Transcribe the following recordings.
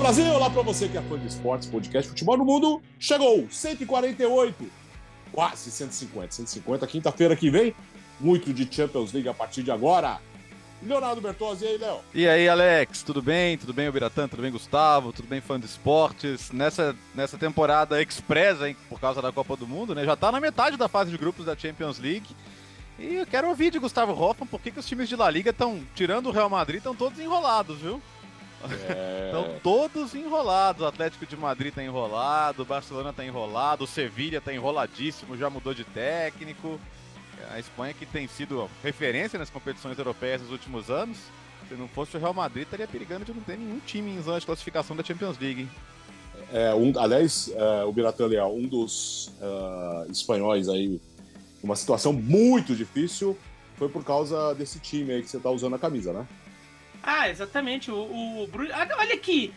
Brasil! olá para você que é fã de esportes, podcast Futebol no Mundo, chegou 148, quase 150, 150, quinta-feira que vem, muito de Champions League a partir de agora. Leonardo Bertozzi, e aí, Léo? E aí, Alex, tudo bem? Tudo bem, Ubiratã? Tudo bem, Gustavo? Tudo bem, fã de esportes? Nessa, nessa temporada expressa, hein, por causa da Copa do Mundo, né? Já tá na metade da fase de grupos da Champions League. E eu quero ouvir de Gustavo Hoffman por que, que os times de La Liga estão, tirando o Real Madrid, estão todos enrolados, viu? É... Então todos enrolados. O Atlético de Madrid tá enrolado, o Barcelona tá enrolado, o Sevilha tá enroladíssimo, já mudou de técnico. A Espanha que tem sido referência nas competições europeias nos últimos anos. Se não fosse o Real Madrid, estaria perigando de não ter nenhum time em zona de classificação da Champions League. É, um, aliás, é, o Biratan Leal, um dos uh, espanhóis aí, uma situação muito difícil, foi por causa desse time aí que você está usando a camisa, né? Ah, exatamente. O, o, Bruno. Ah, olha aqui.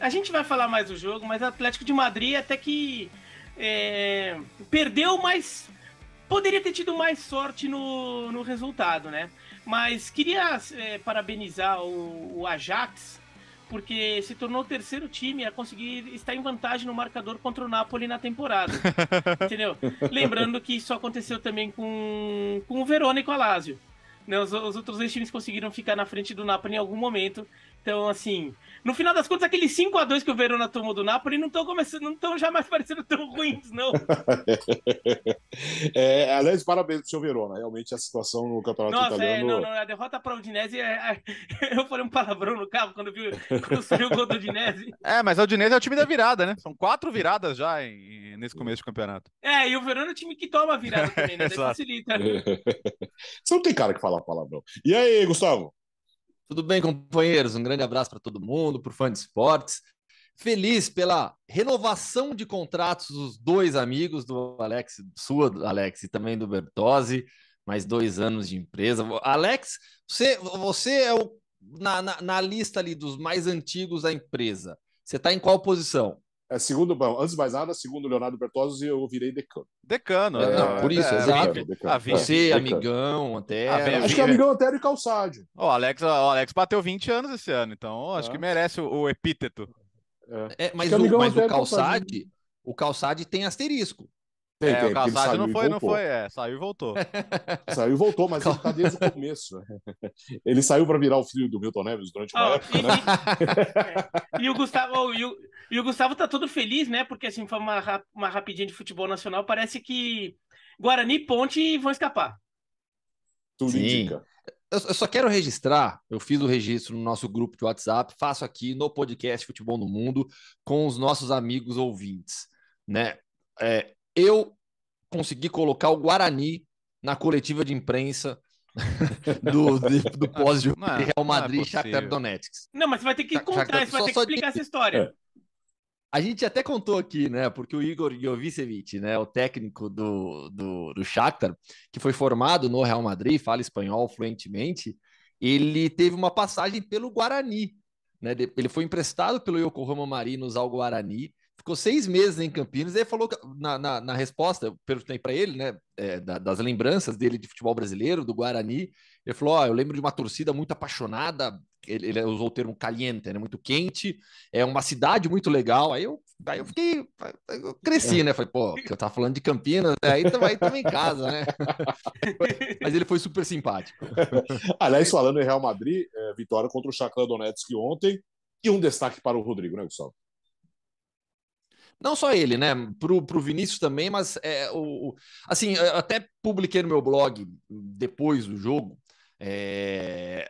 A gente vai falar mais do jogo, mas o Atlético de Madrid até que é, perdeu, mas poderia ter tido mais sorte no, no resultado, né? Mas queria é, parabenizar o, o, Ajax, porque se tornou o terceiro time a conseguir estar em vantagem no marcador contra o Napoli na temporada. entendeu? Lembrando que isso aconteceu também com, com o Verona e com o Lazio. Né, os, os outros dois times conseguiram ficar na frente do Napoli em algum momento. Então, assim, no final das contas, aqueles 5 a 2 que o Verona tomou do Napoli não estão começando, não estão já mais parecendo tão ruins, não. é, aliás, parabéns pro seu Verona. Realmente a situação no campeonato Nossa, é, italiano. É, não, não, a derrota para o Udinese é... é eu falei um palavrão no carro quando vi quando o gol do Udinese. É, mas o Udinese é o time da virada, né? São quatro viradas já em... nesse começo de campeonato. É, e o Verona é o time que toma a virada também, né? facilita. Né? Você não tem cara que fala palavrão. E aí, Gustavo? Tudo bem, companheiros? Um grande abraço para todo mundo, para o fã de esportes. Feliz pela renovação de contratos dos dois amigos, do Alex, sua, Alex, e também do Bertozzi. Mais dois anos de empresa. Alex, você, você é o, na, na, na lista ali dos mais antigos da empresa. Você está em qual posição? É, segundo, bom, antes de mais nada, segundo Leonardo Bertozzi, eu virei decano. Decano, é, não, por isso, é, exato. Ah, Você, amigão, até. Ah, acho que é amigão até e calçado O Alex, o Alex bateu 20 anos esse ano, então acho que ah. merece o, o epíteto. É. É, mas, o, mas o tá calçade, o calçade tem asterisco é, tem, o Casado não foi, não foi, é, saiu e voltou. saiu e voltou, mas ele tá desde o começo. Ele saiu para virar o filho do Milton Neves durante uma oh, época, e, né? E, e, o Gustavo, e o, e o, Gustavo tá todo feliz, né? Porque assim, foi uma, uma rapidinha de futebol nacional, parece que Guarani Ponte vão escapar. Tudo Sim. indica. Eu, eu só quero registrar, eu fiz o registro no nosso grupo de WhatsApp, faço aqui no podcast Futebol no Mundo com os nossos amigos ouvintes, né? É, eu consegui colocar o Guarani na coletiva de imprensa do, do, do pós jogo Real é Madrid e é Shakhtar Donetsk. Não, mas você vai ter que contar, você vai ter que explicar de... essa história. É. A gente até contou aqui, né? Porque o Igor Jovicevic, né, o técnico do, do, do Shakhtar, que foi formado no Real Madrid, fala espanhol fluentemente, ele teve uma passagem pelo Guarani. Né? Ele foi emprestado pelo Yokohama Marinos ao Guarani ficou seis meses em Campinas e ele falou na, na, na resposta, eu perguntei para ele, né, é, das lembranças dele de futebol brasileiro, do Guarani, ele falou, ó, oh, eu lembro de uma torcida muito apaixonada, ele, ele, usou o termo caliente, né, muito quente, é uma cidade muito legal, aí eu, aí eu fiquei, eu cresci, né, falei, pô, eu tava falando de Campinas, né, aí também tava em casa, né, mas ele foi super simpático. Aliás, falando em Real Madrid, é, vitória contra o Shakhtar Donetsk ontem, e um destaque para o Rodrigo, né, Gustavo? Não só ele, né? Pro, pro Vinícius também, mas é, o, assim, até publiquei no meu blog depois do jogo, é,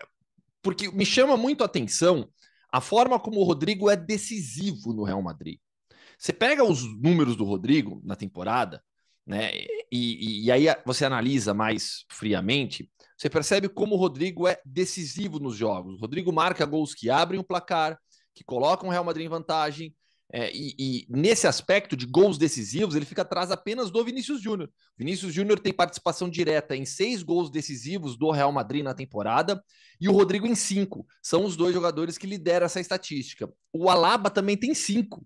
porque me chama muito a atenção a forma como o Rodrigo é decisivo no Real Madrid. Você pega os números do Rodrigo na temporada, né? E, e, e aí você analisa mais friamente, você percebe como o Rodrigo é decisivo nos jogos. O Rodrigo marca gols que abrem o placar, que colocam o Real Madrid em vantagem, é, e, e, nesse aspecto de gols decisivos, ele fica atrás apenas do Vinícius Júnior. Vinícius Júnior tem participação direta em seis gols decisivos do Real Madrid na temporada e o Rodrigo em cinco. São os dois jogadores que lideram essa estatística. O Alaba também tem cinco.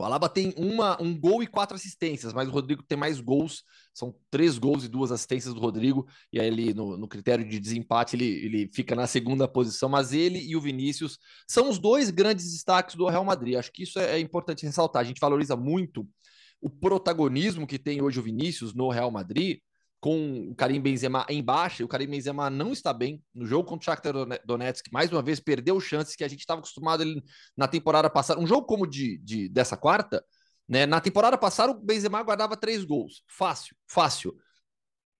O Alaba tem uma, um gol e quatro assistências, mas o Rodrigo tem mais gols. São três gols e duas assistências do Rodrigo. E aí ele, no, no critério de desempate, ele, ele fica na segunda posição. Mas ele e o Vinícius são os dois grandes destaques do Real Madrid. Acho que isso é, é importante ressaltar. A gente valoriza muito o protagonismo que tem hoje o Vinícius no Real Madrid, com o Karim Benzema embaixo, e o Karim Benzema não está bem no jogo contra o Shakhtar Donetsk, mais uma vez perdeu chances que a gente estava acostumado ele, na temporada passada, um jogo como de, de dessa quarta, né? Na temporada passada o Benzema guardava três gols, fácil, fácil.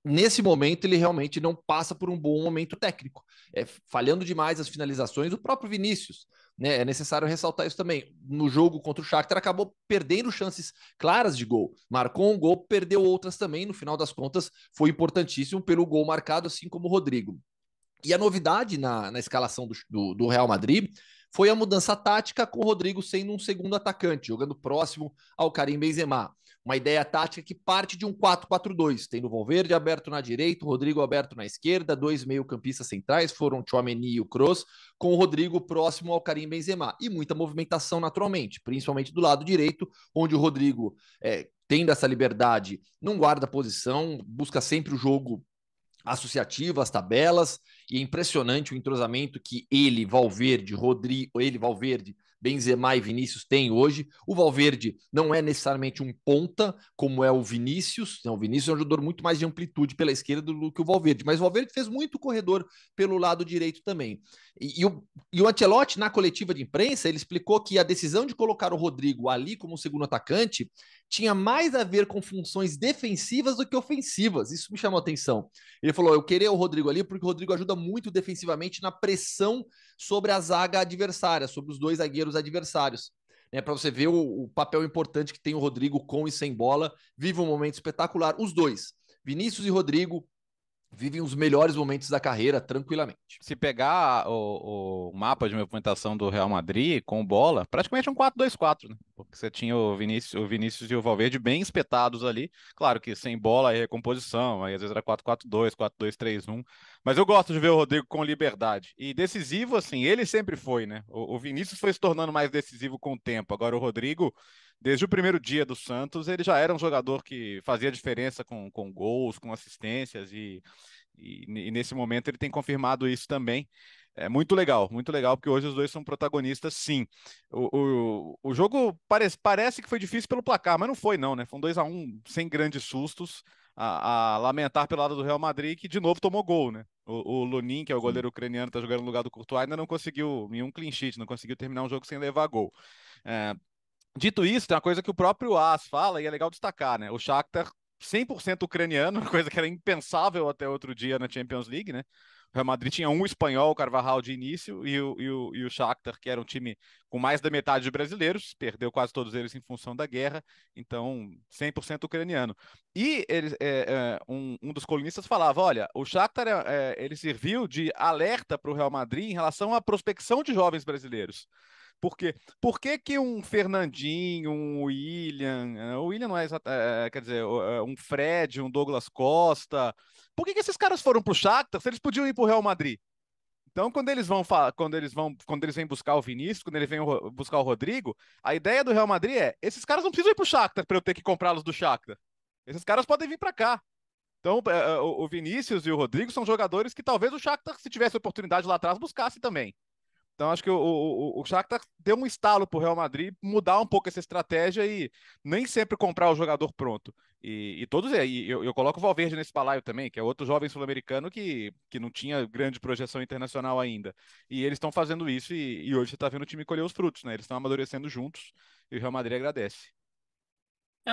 Nesse momento ele realmente não passa por um bom momento técnico, é falhando demais as finalizações, o próprio Vinícius, né? É necessário ressaltar isso também. No jogo contra o Shakhtar acabou perdendo chances claras de gol. Marcou um gol, perdeu outras também, no final das contas foi importantíssimo pelo gol marcado, assim como o Rodrigo. E a novidade na, na escalação do, do, do Real Madrid foi a mudança tática com o Rodrigo sendo um segundo atacante, jogando próximo ao Karim Benzema uma ideia tática que parte de um 4-4-2, tendo Valverde aberto na direita, Rodrigo aberto na esquerda, dois meio-campistas centrais, foram Chouameni e o Kroos, com o Rodrigo próximo ao Karim Benzema, e muita movimentação naturalmente, principalmente do lado direito, onde o Rodrigo, é, tendo essa liberdade, não guarda posição, busca sempre o jogo associativo, as tabelas, e é impressionante o entrosamento que ele, Valverde, Rodrigo, ele, Valverde Benzema e Vinícius têm hoje. O Valverde não é necessariamente um ponta, como é o Vinícius. Então o Vinícius é um jogador muito mais de amplitude pela esquerda do que o Valverde, mas o Valverde fez muito corredor pelo lado direito também. E, e, o, e o Ancelotti, na coletiva de imprensa, ele explicou que a decisão de colocar o Rodrigo ali como segundo atacante tinha mais a ver com funções defensivas do que ofensivas. Isso me chamou a atenção. Ele falou: eu queria o Rodrigo ali porque o Rodrigo ajuda muito defensivamente na pressão sobre a zaga adversária, sobre os dois zagueiros pelos adversários. Né, para você ver o, o, papel importante que tem o Rodrigo com e sem bola. Vive um momento espetacular, os dois. Vinícius e Rodrigo, vivem os melhores momentos da carreira tranquilamente. Se pegar o, o mapa de movimentação do Real Madrid com bola, praticamente é um 4-2-4, né? Porque você tinha o Vinícius, o Vinícius e o Valverde bem espetados ali. Claro que sem bola e recomposição, aí às vezes era 4-4-2, 4-2-3-1. Mas eu gosto de ver o Rodrigo com liberdade. E decisivo, assim, ele sempre foi, né? O, o Vinícius foi se tornando mais decisivo com o tempo. Agora o Rodrigo desde o primeiro dia do Santos, ele já era um jogador que fazia diferença com, com gols, com assistências, e, e, e nesse momento ele tem confirmado isso também. É muito legal, muito legal, porque hoje os dois são protagonistas, sim. O, o, o jogo parece, parece que foi difícil pelo placar, mas não foi, não, né? Foi um 2x1 um, sem grandes sustos. A, a, lamentar pelo lado do Real Madrid, que de novo tomou gol, né? O, o Lunin, que é o goleiro ucraniano, tá jogando no lugar do Courtois, ainda não conseguiu nenhum clean sheet, não conseguiu terminar um jogo sem levar gol. É, Dito isso, tem uma coisa que o próprio As fala e é legal destacar, né? O Shakhtar 100% ucraniano, coisa que era impensável até outro dia na Champions League, né? O Real Madrid tinha um espanhol, Carvajal, de início, e o, e, o, e o Shakhtar, que era um time com mais da metade de brasileiros, perdeu quase todos eles em função da guerra, então 100% ucraniano. E eles, é, é, um, um, dos colunistas falava, olha, o Shakhtar é, é ele serviu de alerta para o Real Madrid em relação à prospecção de jovens brasileiros. Porque por que, que um Fernandinho, um William, é, o William não é, é, é quer dizer, é, um Fred, um Douglas Costa, por que, que esses caras foram para o Shakhtar se eles podiam ir para o Real Madrid? Então, quando eles vão quando eles vão, quando eles vêm buscar o Vinícius, quando eles vêm buscar o Rodrigo, a ideia do Real Madrid é: esses caras não precisam ir para o Shakhtar para eu ter que comprá-los do Shakhtar. Esses caras podem vir para cá. Então, o Vinícius e o Rodrigo são jogadores que talvez o Shakhtar, se tivesse oportunidade lá atrás, buscasse também. Então acho que o, o, o Shakhtar deu um estalo para o Real Madrid mudar um pouco essa estratégia e nem sempre comprar o jogador pronto. E, e todos, é, e eu, eu, coloco o Valverde nesse palaio também, que é outro jovem sul-americano que, que não tinha grande projeção internacional ainda. E eles estão fazendo isso e, e hoje você está vendo o time colher os frutos, né? Eles estão amadurecendo juntos e o Real Madrid agradece. É,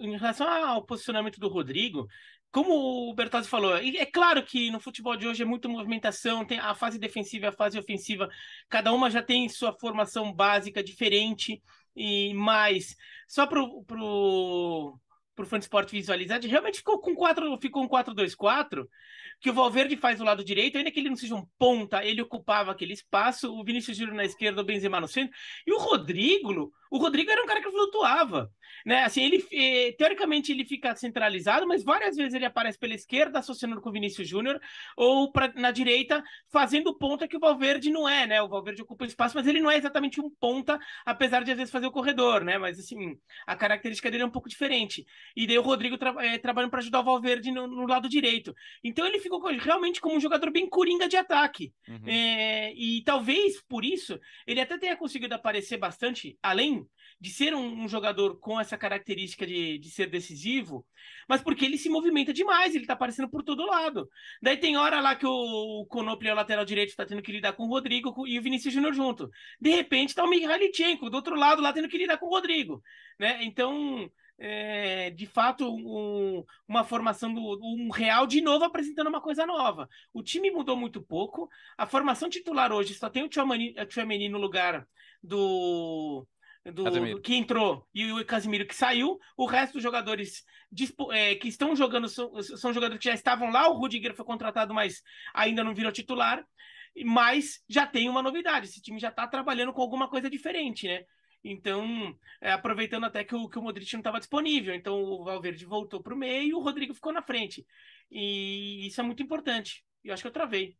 em relação ao posicionamento do Rodrigo, como o Bertozzi falou, é claro que no futebol de hoje é muita movimentação, tem a fase defensiva e a fase ofensiva, cada uma já tem sua formação básica diferente e mais. Só para pro, pro fã de esporte visualizar, realmente ficou com quatro ficou um 4-2-4, que o Valverde faz o lado direito, ainda que ele não seja um ponta, ele ocupava aquele espaço, o Vinícius Júnior na esquerda, o Benzema no centro, e o Rodrigo o Rodrigo era um cara que flutuava, né? Assim, ele eh, teoricamente ele fica centralizado, mas várias vezes ele aparece pela esquerda associando com o Vinícius Júnior ou pra, na direita fazendo ponta que o Valverde não é, né? O Valverde ocupa espaço, mas ele não é exatamente um ponta, apesar de às vezes fazer o corredor, né? Mas assim, a característica dele é um pouco diferente. E daí o Rodrigo tra é, eh, trabalhando para ajudar o Valverde no, no, lado direito. Então ele ficou realmente como um jogador bem coringa de ataque. Uhum. É, e talvez por isso ele até tenha conseguido aparecer bastante além de ser um, um, jogador com essa característica de, de ser decisivo, mas porque ele se movimenta demais, ele tá aparecendo por todo lado. Daí tem hora lá que o, o o lateral direito, tá tendo que lidar com o Rodrigo com, e o Vinícius Júnior junto. De repente tá o Mikhailichenko, do outro lado lá tendo que lidar com o Rodrigo, né? Então, é, de fato um, uma formação do um real de novo apresentando uma coisa nova. O time mudou muito pouco. A formação titular hoje só tem o Tchouameni no lugar do do, do, que entrou e o Casimiro que saiu, o resto dos jogadores é, que estão jogando são, são, jogadores que já estavam lá, o Rudiger foi contratado, mas ainda não virou titular, mas já tem uma novidade, esse time já está trabalhando com alguma coisa diferente, né? Então, é, aproveitando até que o, que o Modric não estava disponível, então o Valverde voltou para o meio e o Rodrigo ficou na frente. E isso é muito importante. E eu acho que eu travei.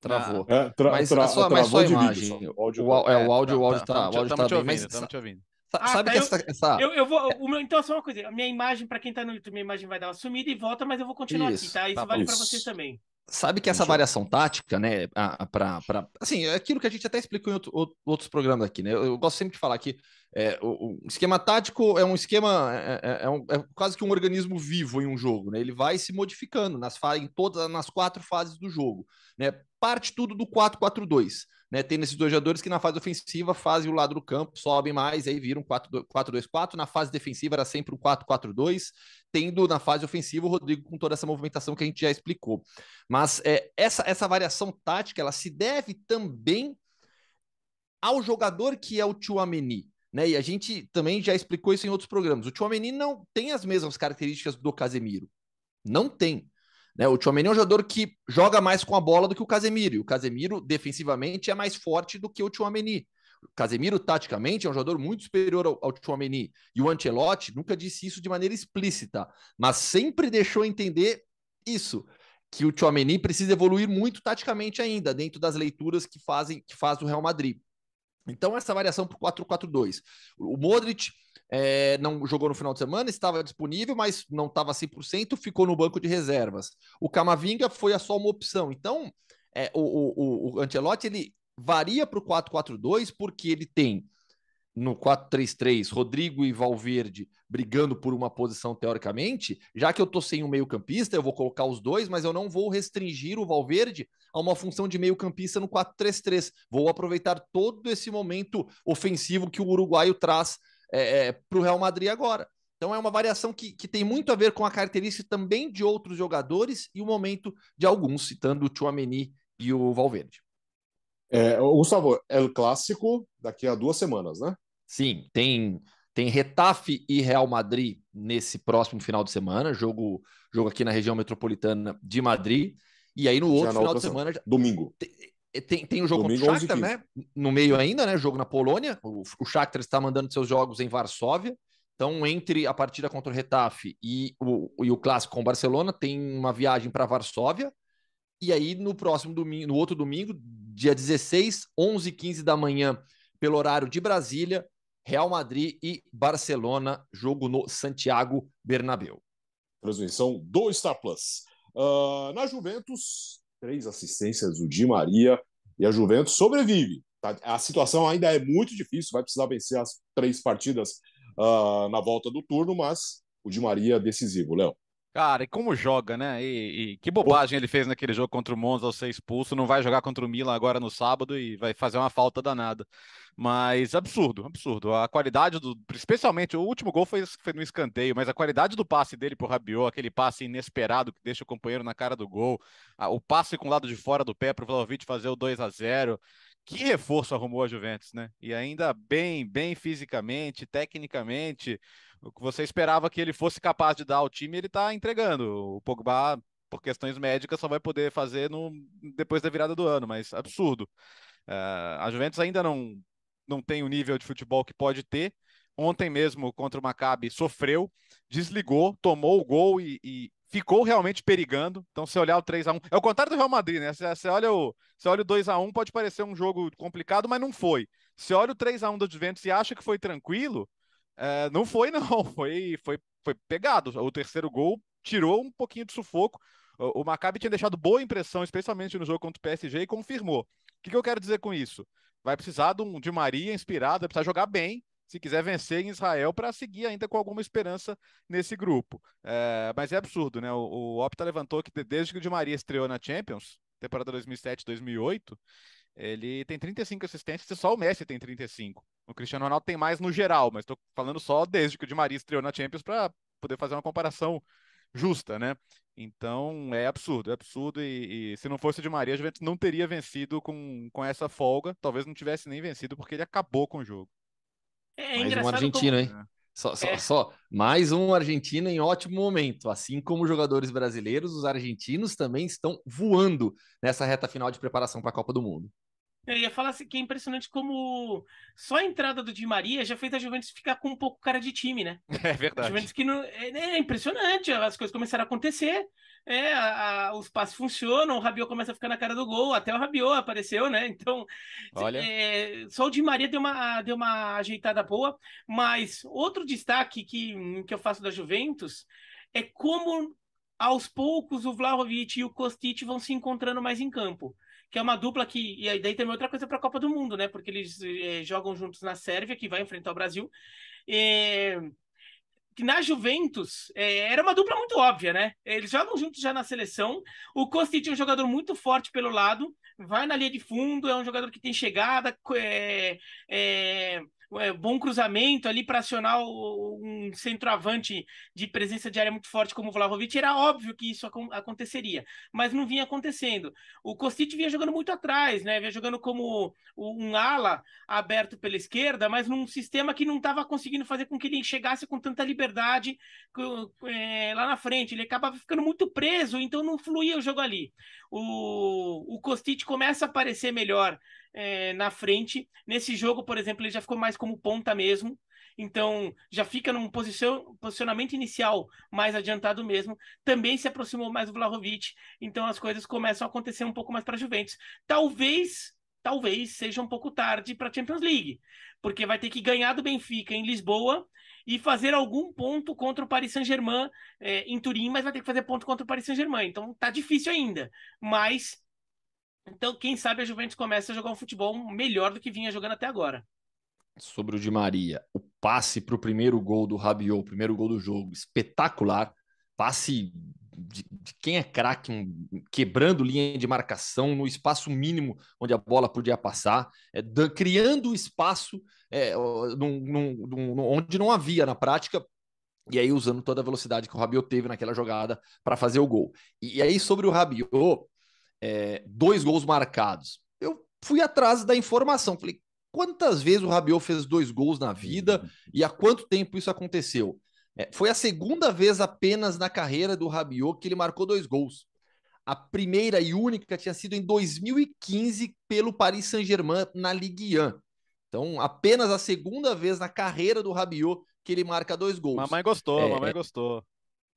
Travou. É, tra mas tra é a sua, mas só imagem. O áudio, o, tá- é, o áudio, tá, o áudio tá, tá, tá, tá bem, ouvindo, mas... Tamo te ouvindo. Ah, sabe tá, que eu, essa, essa... Eu, eu vou, o meu, então, só uma coisa. A minha imagem, para quem tá no YouTube, minha imagem vai dar uma sumida e volta, mas eu vou continuar isso, aqui, tá? Isso tá, vale para vocês também. Sabe que essa variação tática, né, para assim, é aquilo que a gente até explicou em outro, outros programas aqui, né? Eu, eu gosto sempre de falar que é, o, o, esquema tático é um esquema, é, é, é um, é, quase que um organismo vivo em um jogo, né? Ele vai se modificando nas, em todas, nas quatro fases do jogo, né? parte tudo do 4-4-2. Né, tendo esses dois jogadores que na fase ofensiva fazem o lado do campo, sobem mais, aí viram 4-2-4. Na fase defensiva era sempre um 4-4-2, tendo na fase ofensiva o Rodrigo com toda essa movimentação que a gente já explicou. Mas é, essa, essa variação tática ela se deve também ao jogador que é o Tchouameni. Né? E a gente também já explicou isso em outros programas. O Tchouameni não tem as mesmas características do Casemiro. Não tem. Né? O Tchouameni é um jogador que joga mais com a bola do que o Casemiro. O Casemiro, defensivamente, é mais forte do que o Tchouameni. O Casemiro, taticamente, é um jogador muito superior ao, ao Tchouameni. E o Ancelotti nunca disse isso de maneira explícita, mas sempre deixou entender isso, que o Tchouameni precisa evoluir muito taticamente ainda, dentro das leituras que fazem que faz o Real Madrid. Então, essa variação para o 4-4-2. O Modric é, não jogou no final de semana, estava disponível, mas não estava 100%, ficou no banco de reservas. O Camavinga foi a só uma opção. Então, é, o, o, o, o Ancelotti, ele varia para o 4-4-2 porque ele tem no 4-3-3, Rodrigo e Valverde brigando por uma posição teoricamente, já que eu estou sem um meio-campista, eu vou colocar os dois, mas eu não vou restringir o Valverde a uma função de meio-campista no 4-3-3. Vou aproveitar todo esse momento ofensivo que o uruguaio traz é, é, para o Real Madrid agora. Então é uma variação que, que tem muito a ver com a característica também de outros jogadores e o momento de alguns, citando o Chouameni e o Valverde. É, Gustavo, é o clássico daqui a duas semanas, né? Sim, tem tem Retafe e Real Madrid nesse próximo final de semana, jogo jogo aqui na região metropolitana de Madrid. E aí no outro final de semana, semana domingo. É, tem, tem o jogo Domingo contra o Shakhtar, né? No meio ainda, né? Jogo na Polônia. O, o Shakhtar está mandando seus jogos em Varsóvia. Então, entre a partida contra o Retafe e o, e o clássico com o Barcelona, tem uma viagem para Varsóvia. E aí, no próximo domingo, no outro domingo, dia 16, 11 e 15 da manhã, pelo horário de Brasília, Real Madrid e Barcelona, jogo no Santiago Bernabéu. Transmissão do Star Plus. Uh, na Juventus, três assistências do Di Maria e a Juventus sobrevive. Tá? A situação ainda é muito difícil, vai precisar vencer as três partidas uh, na volta do turno, mas o Di Maria é decisivo, Léo. Cara, e como joga, né? E, e que bobagem ele fez naquele jogo contra o Monza ao ser expulso. Não vai jogar contra o Milan agora no sábado e vai fazer uma falta danada. Mas absurdo, absurdo. A qualidade do. Especialmente o último gol foi, foi no escanteio, mas a qualidade do passe dele pro Rabiot, aquele passe inesperado que deixa o companheiro na cara do gol, o passe com o lado de fora do pé pro Vlaovic fazer o 2 a 0 que reforço arrumou a Juventus, né? E ainda bem, bem fisicamente, tecnicamente, o que você esperava que ele fosse capaz de dar ao time, ele está entregando. O Pogba, por questões médicas, só vai poder fazer no, depois da virada do ano, mas absurdo. Uh, a Juventus ainda não, não tem o nível de futebol que pode ter. Ontem mesmo, contra o Maccabi, sofreu, desligou, tomou o gol e, e ficou realmente perigando. Então, se olhar o 3 a 1 é o contrário do Real Madrid, né? Você, olha o, olha o 2 a 1 pode parecer um jogo complicado, mas não foi. Se olha o 3 a 1 do Juventus e acha que foi tranquilo, é, não foi, não. Foi, foi, foi pegado. O terceiro gol tirou um pouquinho de sufoco. O, o Maccabi tinha deixado boa impressão, especialmente no jogo contra o PSG, e confirmou. O que, que eu quero dizer com isso? Vai precisar de, um, de Maria inspirado, vai precisar jogar bem, se quiser vencer em Israel para seguir ainda com alguma esperança nesse grupo. É, mas é absurdo, né? O, o Opta levantou que desde que o Di Maria estreou na Champions, temporada 2007-2008, ele tem 35 assistências e só o Messi tem 35. O Cristiano Ronaldo tem mais no geral, mas estou falando só desde que o Di Maria estreou na Champions para poder fazer uma comparação justa, né? Então é absurdo, é absurdo. E, e, se não fosse o Di Maria, a Juventus não teria vencido com, com essa folga. Talvez não tivesse nem vencido, porque ele acabou com o jogo. É, é mais um argentino, como... hein? É. Só, só, é. só, mais um argentino em ótimo momento. Assim como os jogadores brasileiros, os argentinos também estão voando nessa reta final de preparação para a Copa do Mundo. Eu ia falar assim, que é impressionante como só a entrada do Di Maria já fez a Juventus ficar com um pouco cara de time, né? É verdade. A Juventus que não, é, né, é impressionante, as coisas começaram a acontecer, é, a, a, os passes funcionam, o Rabiot começa a ficar na cara do gol, até o Rabiot apareceu, né? Então, Olha. É, só o Di Maria deu uma, deu uma ajeitada boa, mas outro destaque que, que eu faço da Juventus é como aos poucos o Vlahovic e o Kostic vão se encontrando mais em campo que é uma dupla que. E aí daí também outra coisa para a Copa do Mundo, né? Porque eles é, jogam juntos na Sérvia, que vai enfrentar o Brasil. Eh, que na Juventus é, era uma dupla muito óbvia, né? Eles jogam juntos já na seleção. O Kostic é um jogador muito forte pelo lado, vai na linha de fundo, é um jogador que tem chegada, é, é, é, bom cruzamento ali para acionar um centroavante de presença de área muito forte como o Vlahovic, era óbvio que isso aconteceria, mas não vinha acontecendo. O Kostic vinha jogando muito atrás, né? Vinha jogando como um ala aberto pela esquerda, mas num sistema que não estava conseguindo fazer com que ele chegasse com tanta liberdade é, lá na frente. Ele acabava ficando muito preso, então não fluía o jogo ali. O, o Kostic começa a aparecer melhor é, na frente. Nesse jogo, por exemplo, ele já ficou mais como ponta mesmo. Então, já fica num posicionamento inicial mais adiantado mesmo. Também se aproximou mais do Vlahovic. Então, as coisas começam a acontecer um pouco mais para a Juventus. Talvez, talvez seja um pouco tarde para a Champions League, porque vai ter que ganhar do Benfica em Lisboa e fazer algum ponto contra o Paris Saint-Germain é, em Turim, mas vai ter que fazer ponto contra o Paris Saint-Germain. Então, tá difícil ainda. Mas então, quem sabe a Juventus começa a jogar um futebol melhor do que vinha jogando até agora. Sobre o Di Maria, o passe para o primeiro gol do Rabiot, o primeiro gol do jogo, espetacular. Passe de, de quem é craque, um, quebrando linha de marcação no espaço mínimo onde a bola podia passar, é, da, criando espaço é, num, num, num, onde não havia na prática, e aí usando toda a velocidade que o Rabiot teve naquela jogada para fazer o gol. E, e aí sobre o Rabiot, é, dois gols marcados. Eu fui atrás da informação, falei, quantas vezes o Rabiot fez dois gols na vida e há quanto tempo isso aconteceu? É, foi a segunda vez apenas na carreira do Rabiot que ele marcou dois gols. A primeira e única tinha sido em 2015 pelo Paris Saint-Germain na Ligue 1. Então, apenas a segunda vez na carreira do Rabiot que ele marca dois gols. Mamãe gostou, é, mamãe é. gostou.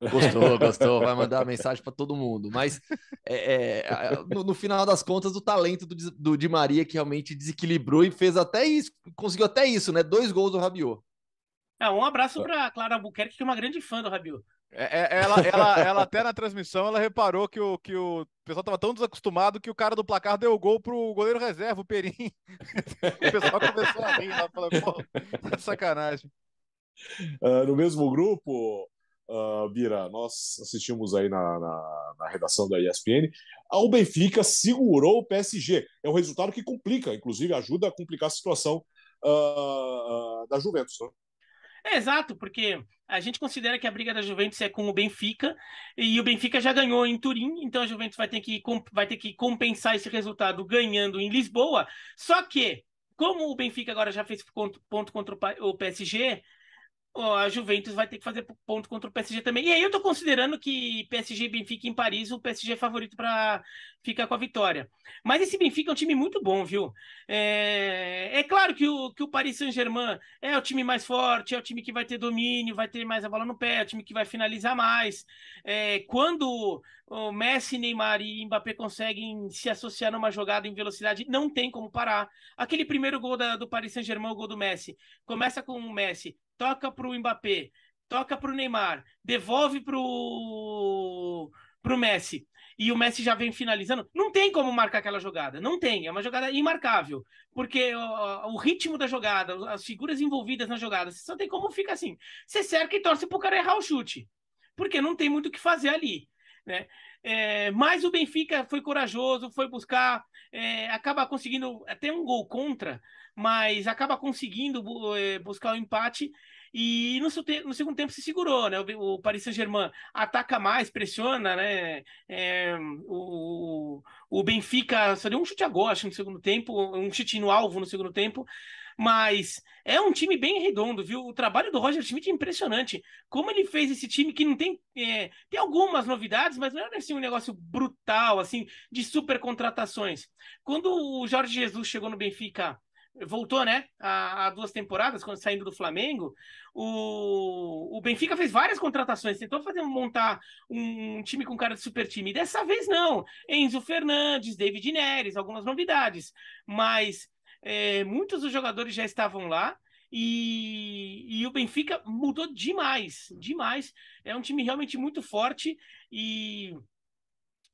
Gostou, gostou, vai mandar mensagem para todo mundo. Mas é, é, no, no, final das contas, o talento do, do Di Maria que realmente desequilibrou e fez até isso, conseguiu até isso, né? Dois gols do Rabiot. é um abraço para Clara Albuquerque, que é uma grande fã do Rabiot. É, é, ela, ela, ela até na transmissão ela reparou que o, que o pessoal estava tão desacostumado que o cara do placar deu o gol pro goleiro reserva, o Perim. o pessoal começou a rir lá, falando, pô, tá sacanagem. Uh, no mesmo grupo, uh, Bira, nós assistimos aí na, na, na, redação da ESPN, o Benfica segurou o PSG. É um resultado que complica, inclusive ajuda a complicar a situação uh, uh, da Juventus. Né? É, exato, porque a gente considera que a briga da Juventus é com o Benfica e o Benfica já ganhou em Turim, então a Juventus vai ter que, vai ter que compensar esse resultado ganhando em Lisboa. Só que, como o Benfica agora já fez ponto, ponto contra o PSG, a Juventus vai ter que fazer ponto contra o PSG também. E aí eu tô considerando que PSG e Benfica em Paris, o PSG é favorito para ficar com a vitória. Mas esse Benfica é um time muito bom, viu? É, é claro que o, que o Paris Saint-Germain é o time mais forte, é o time que vai ter domínio, vai ter mais a bola no pé, é o time que vai finalizar mais. É, quando o Messi, Neymar e Mbappé conseguem se associar numa jogada em velocidade, não tem como parar. Aquele primeiro gol da, do Paris Saint-Germain, o gol do Messi, começa com o Messi, toca para o Mbappé, toca para o Neymar, devolve para o Messi e o Messi já vem finalizando, não tem como marcar aquela jogada, não tem, é uma jogada imarcável, porque o, o ritmo da jogada, as figuras envolvidas na jogada, você só tem como ficar assim, você cerca e torce para o cara errar o chute, porque não tem muito o que fazer ali, né? É, mas o Benfica foi corajoso, foi buscar, é, acaba conseguindo até um gol contra, mas acaba conseguindo é, buscar o um empate. E no, no, segundo tempo se segurou, né? O, o Paris Saint-Germain ataca mais, pressiona, né? É, o, o Benfica só deu um chute a gosto no segundo tempo, um chute no alvo no segundo tempo, mas é um time bem redondo, viu? O trabalho do Roger Schmidt é impressionante. Como ele fez esse time que não tem. É, tem algumas novidades, mas não é assim, um negócio brutal, assim, de super contratações. Quando o Jorge Jesus chegou no Benfica voltou, né? Há, duas temporadas, quando saindo do Flamengo, o, o Benfica fez várias contratações, tentou fazer montar um time com cara de super time. Dessa vez não. Enzo Fernandes, David Neres, algumas novidades. Mas é, muitos dos jogadores já estavam lá. E, e, o Benfica mudou demais, demais. É um time realmente muito forte e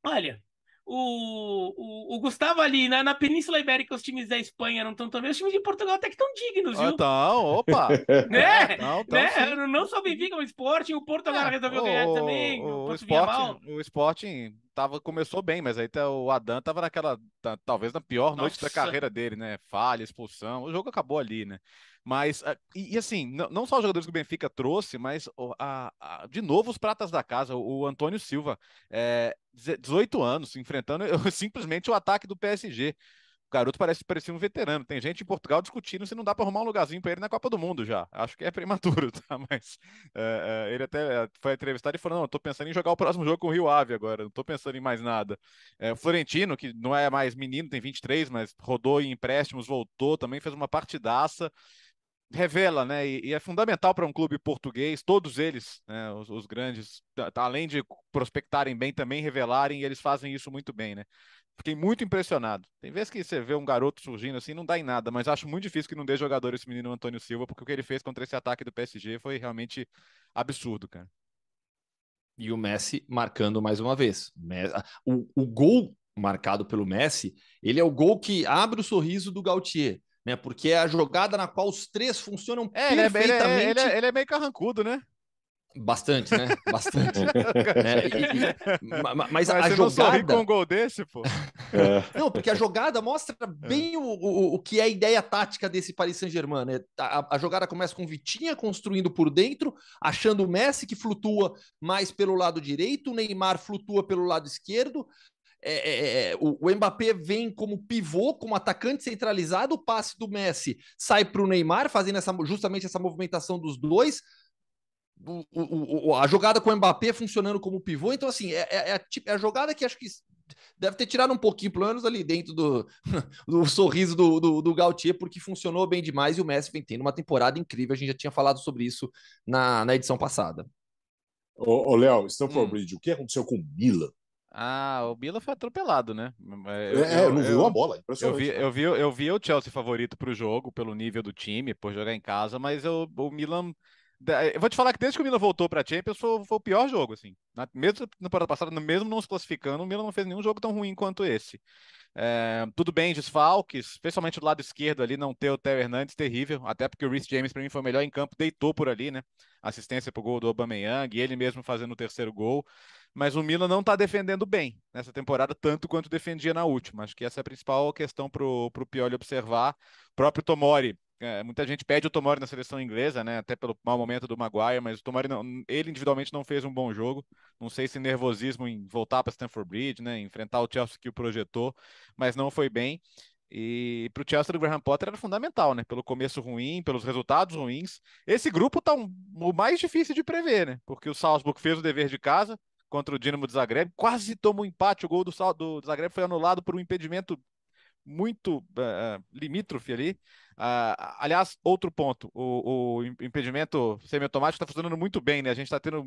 olha, o, o, o, Gustavo ali, na, né? na Península Ibérica, os times da Espanha não estão tão bem. Os times de Portugal até que estão dignos, viu? Então, opa! né? Não, ah, né? Não só o Benfica, o Sporting, o Portugal é, resolveu o, ganhar também. O, o, Sporting, o Sporting tava, começou bem, mas aí tá, o Adam tava naquela, tá, talvez na pior Nossa. noite da carreira dele, né? Falha, expulsão, o jogo acabou ali, né? Mas, ah, e, e assim, não, só os jogadores que o Benfica trouxe, mas a, a, de novo os pratas da casa, o, Antônio Silva, é, 18 anos, enfrentando simplesmente o ataque do PSG. O garoto parece parecia um veterano. Tem gente em Portugal discutindo se não dá para arrumar um lugarzinho para ele na Copa do Mundo já. Acho que é prematuro, tá? Mas é, é, ele até é, foi entrevistado e falou: não, eu tô pensando em jogar o próximo jogo com o Rio Ave agora, não tô pensando em mais nada. É, o Florentino, que não é mais menino, tem 23, mas rodou em empréstimos, voltou, também fez uma partidaça revela, né? E, e é fundamental para um clube português, todos eles, né? Os, os, grandes, além de prospectarem bem, também revelarem, e eles fazem isso muito bem, né? Fiquei muito impressionado. Tem vezes que você vê um garoto surgindo assim, não dá em nada, mas acho muito difícil que não dê jogador esse menino Antônio Silva, porque o que ele fez contra esse ataque do PSG foi realmente absurdo, cara. E o Messi marcando mais uma vez. O, o gol marcado pelo Messi, ele é o gol que abre o sorriso do Gautier né? Porque é a jogada na qual os três funcionam é, perfeitamente. É ele é, ele, é, ele é, meio carrancudo, né? Bastante, né? Bastante. é, e, e, mas, mas, a você jogada. Não com um gol desse, pô. É. não, porque a jogada mostra é. bem o, o, o, que é a ideia tática desse Paris Saint-Germain, né? A, a, jogada começa com Vitinha construindo por dentro, achando o Messi que flutua mais pelo lado direito, o Neymar flutua pelo lado esquerdo, é é, é, é, o, o, Mbappé vem como pivô, como atacante centralizado, o passe do Messi sai para o Neymar, fazendo essa, justamente essa movimentação dos dois. O, o, a jogada com o Mbappé funcionando como pivô, então assim, é, é a, é a jogada que acho que deve ter tirado um pouquinho planos ali dentro do, do sorriso do, do, do, Gautier, porque funcionou bem demais e o Messi vem tendo uma temporada incrível. A gente já tinha falado sobre isso na, na edição passada. Ô, ô Léo, Stamford hum. Bridge, o que aconteceu com o Milan? Ah, o Bila foi atropelado, né? É, é, eu, é, eu, não viu a bola. É eu vi, eu vi, eu vi o Chelsea favorito para o jogo, pelo nível do time, por jogar em casa, mas eu, o Milan. Eu vou te falar que desde que o Milan voltou para a Champions foi, foi, o pior jogo, assim. Na, mesmo na temporada passada, mesmo não se classificando, o Milan não fez nenhum jogo tão ruim quanto esse. É, tudo bem, desfalques, especialmente do lado esquerdo ali, não ter o Theo Hernandes, terrível. Até porque o Rhys James, para mim, foi o melhor em campo, deitou por ali, né? Assistência para o gol do Aubameyang, ele mesmo fazendo o terceiro gol mas o Milan não está defendendo bem nessa temporada, tanto quanto defendia na última. Acho que essa é a principal questão para o Pioli observar. O próprio Tomori, é, muita gente pede o Tomori na seleção inglesa, né? Até pelo mau momento do Maguire, mas o Tomori não, ele individualmente não fez um bom jogo. Não sei se nervosismo em voltar para Stamford Bridge, né? Enfrentar o Chelsea que o projetou, mas não foi bem. E para o Chelsea do Graham Potter era fundamental, né? Pelo começo ruim, pelos resultados ruins. Esse grupo está um, o mais difícil de prever, né? Porque o Salzburg fez o dever de casa, contra o Dinamo de Zagreb, quase tomou um empate, o gol do, do Zagreb foi anulado por um impedimento muito uh, limítrofe ali. Uh, aliás, outro ponto: o, o impedimento semiautomático está funcionando muito bem, né? A gente está tendo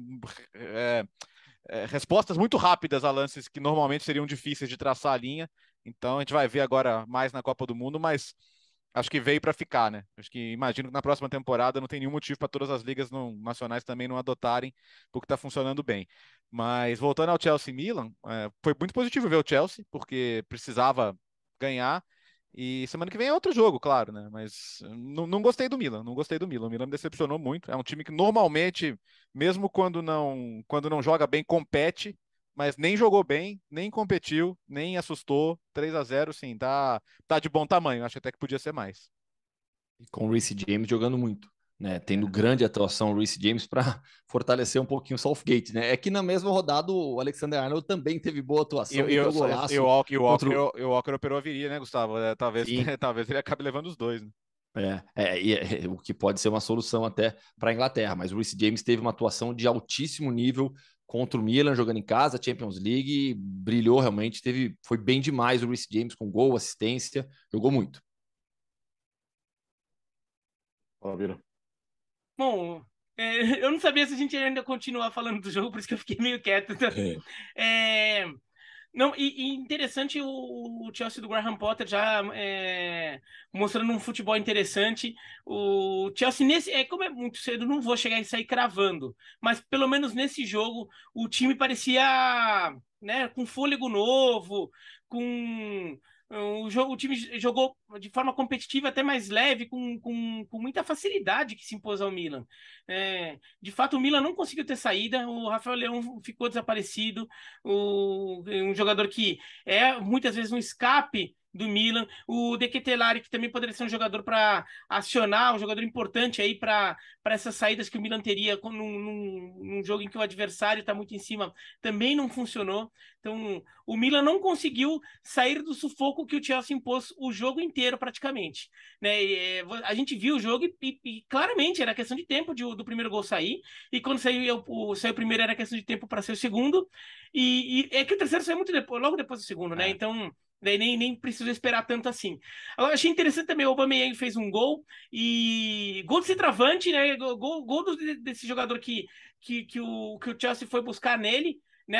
é, respostas muito rápidas a lances que normalmente seriam difíceis de traçar a linha. Então a gente vai ver agora mais na Copa do Mundo, mas acho que veio para ficar, né? Acho que imagino que na próxima temporada não tem nenhum motivo para todas as ligas não, nacionais também não adotarem, porque está funcionando bem. Mas voltando ao Chelsea Milan, é, foi muito positivo ver o Chelsea, porque precisava ganhar. E semana que vem é outro jogo, claro, né? Mas eh, não, não gostei do Milan, não gostei do Milan. O Milan me decepcionou muito. É um time que normalmente, mesmo quando não, quando não joga bem, compete mas nem jogou bem, nem competiu, nem assustou. 3 a 0 sim, tá, tá de bom tamanho. Acho até que podia ser mais. E com o Reece James jogando muito. Né, tendo é. grande atuação o Reece James para fortalecer um pouquinho o Southgate, né? É que na mesma rodada o Alexander Arnold também teve boa atuação, eu, eu, golaço. E o Walker, contra... o, Walker, Walker operou a viria, né, Gustavo? É, talvez, talvez ele acabe levando os dois, né? É, é, é, é, o que pode ser uma solução até para a Inglaterra, mas o Reece James teve uma atuação de altíssimo nível, contra o Milan jogando em casa, Champions League, brilhou realmente, teve, foi bem demais o Reece James com gol, assistência, jogou muito. Vira. Bom, é, eu não sabia se a gente ainda continuar falando do jogo, por isso que eu fiquei meio quieto. Então, é. É, não, e, e interessante o, o, Chelsea do Graham Potter já é, mostrando um futebol interessante. O Chelsea, nesse, é, como é muito cedo, não vou chegar e sair cravando, mas pelo menos nesse jogo o time parecia né, com fôlego novo, com o, jogo, o time jogou de forma competitiva até mais leve, com, com, com muita facilidade que se impôs ao Milan. É, de fato, o Milan não conseguiu ter saída, o Rafael Leão ficou desaparecido, o, um jogador que é muitas vezes um escape do Milan, o Dequetelari, que também poderia ser um jogador para acionar, um jogador importante aí para essas saídas que o Milan teria num, num, num jogo em que o adversário está muito em cima, também não funcionou. Então, o Milan não conseguiu sair do sufoco que o Chelsea impôs o jogo inteiro, praticamente. Né? E, é, a gente viu o jogo e, e, claramente era questão de tempo de, do primeiro gol sair, e quando saiu o, saiu o primeiro era questão de tempo para ser o segundo, e, e, é que o terceiro saiu muito depois, logo depois do segundo, né? É. Então Daí nem, nem precisa esperar tanto assim. Agora, achei interessante também, o Aubameyang fez um gol, e gol de centroavante, né, gol, gol do, desse jogador que, que, que, o, que o Chelsea foi buscar nele, né,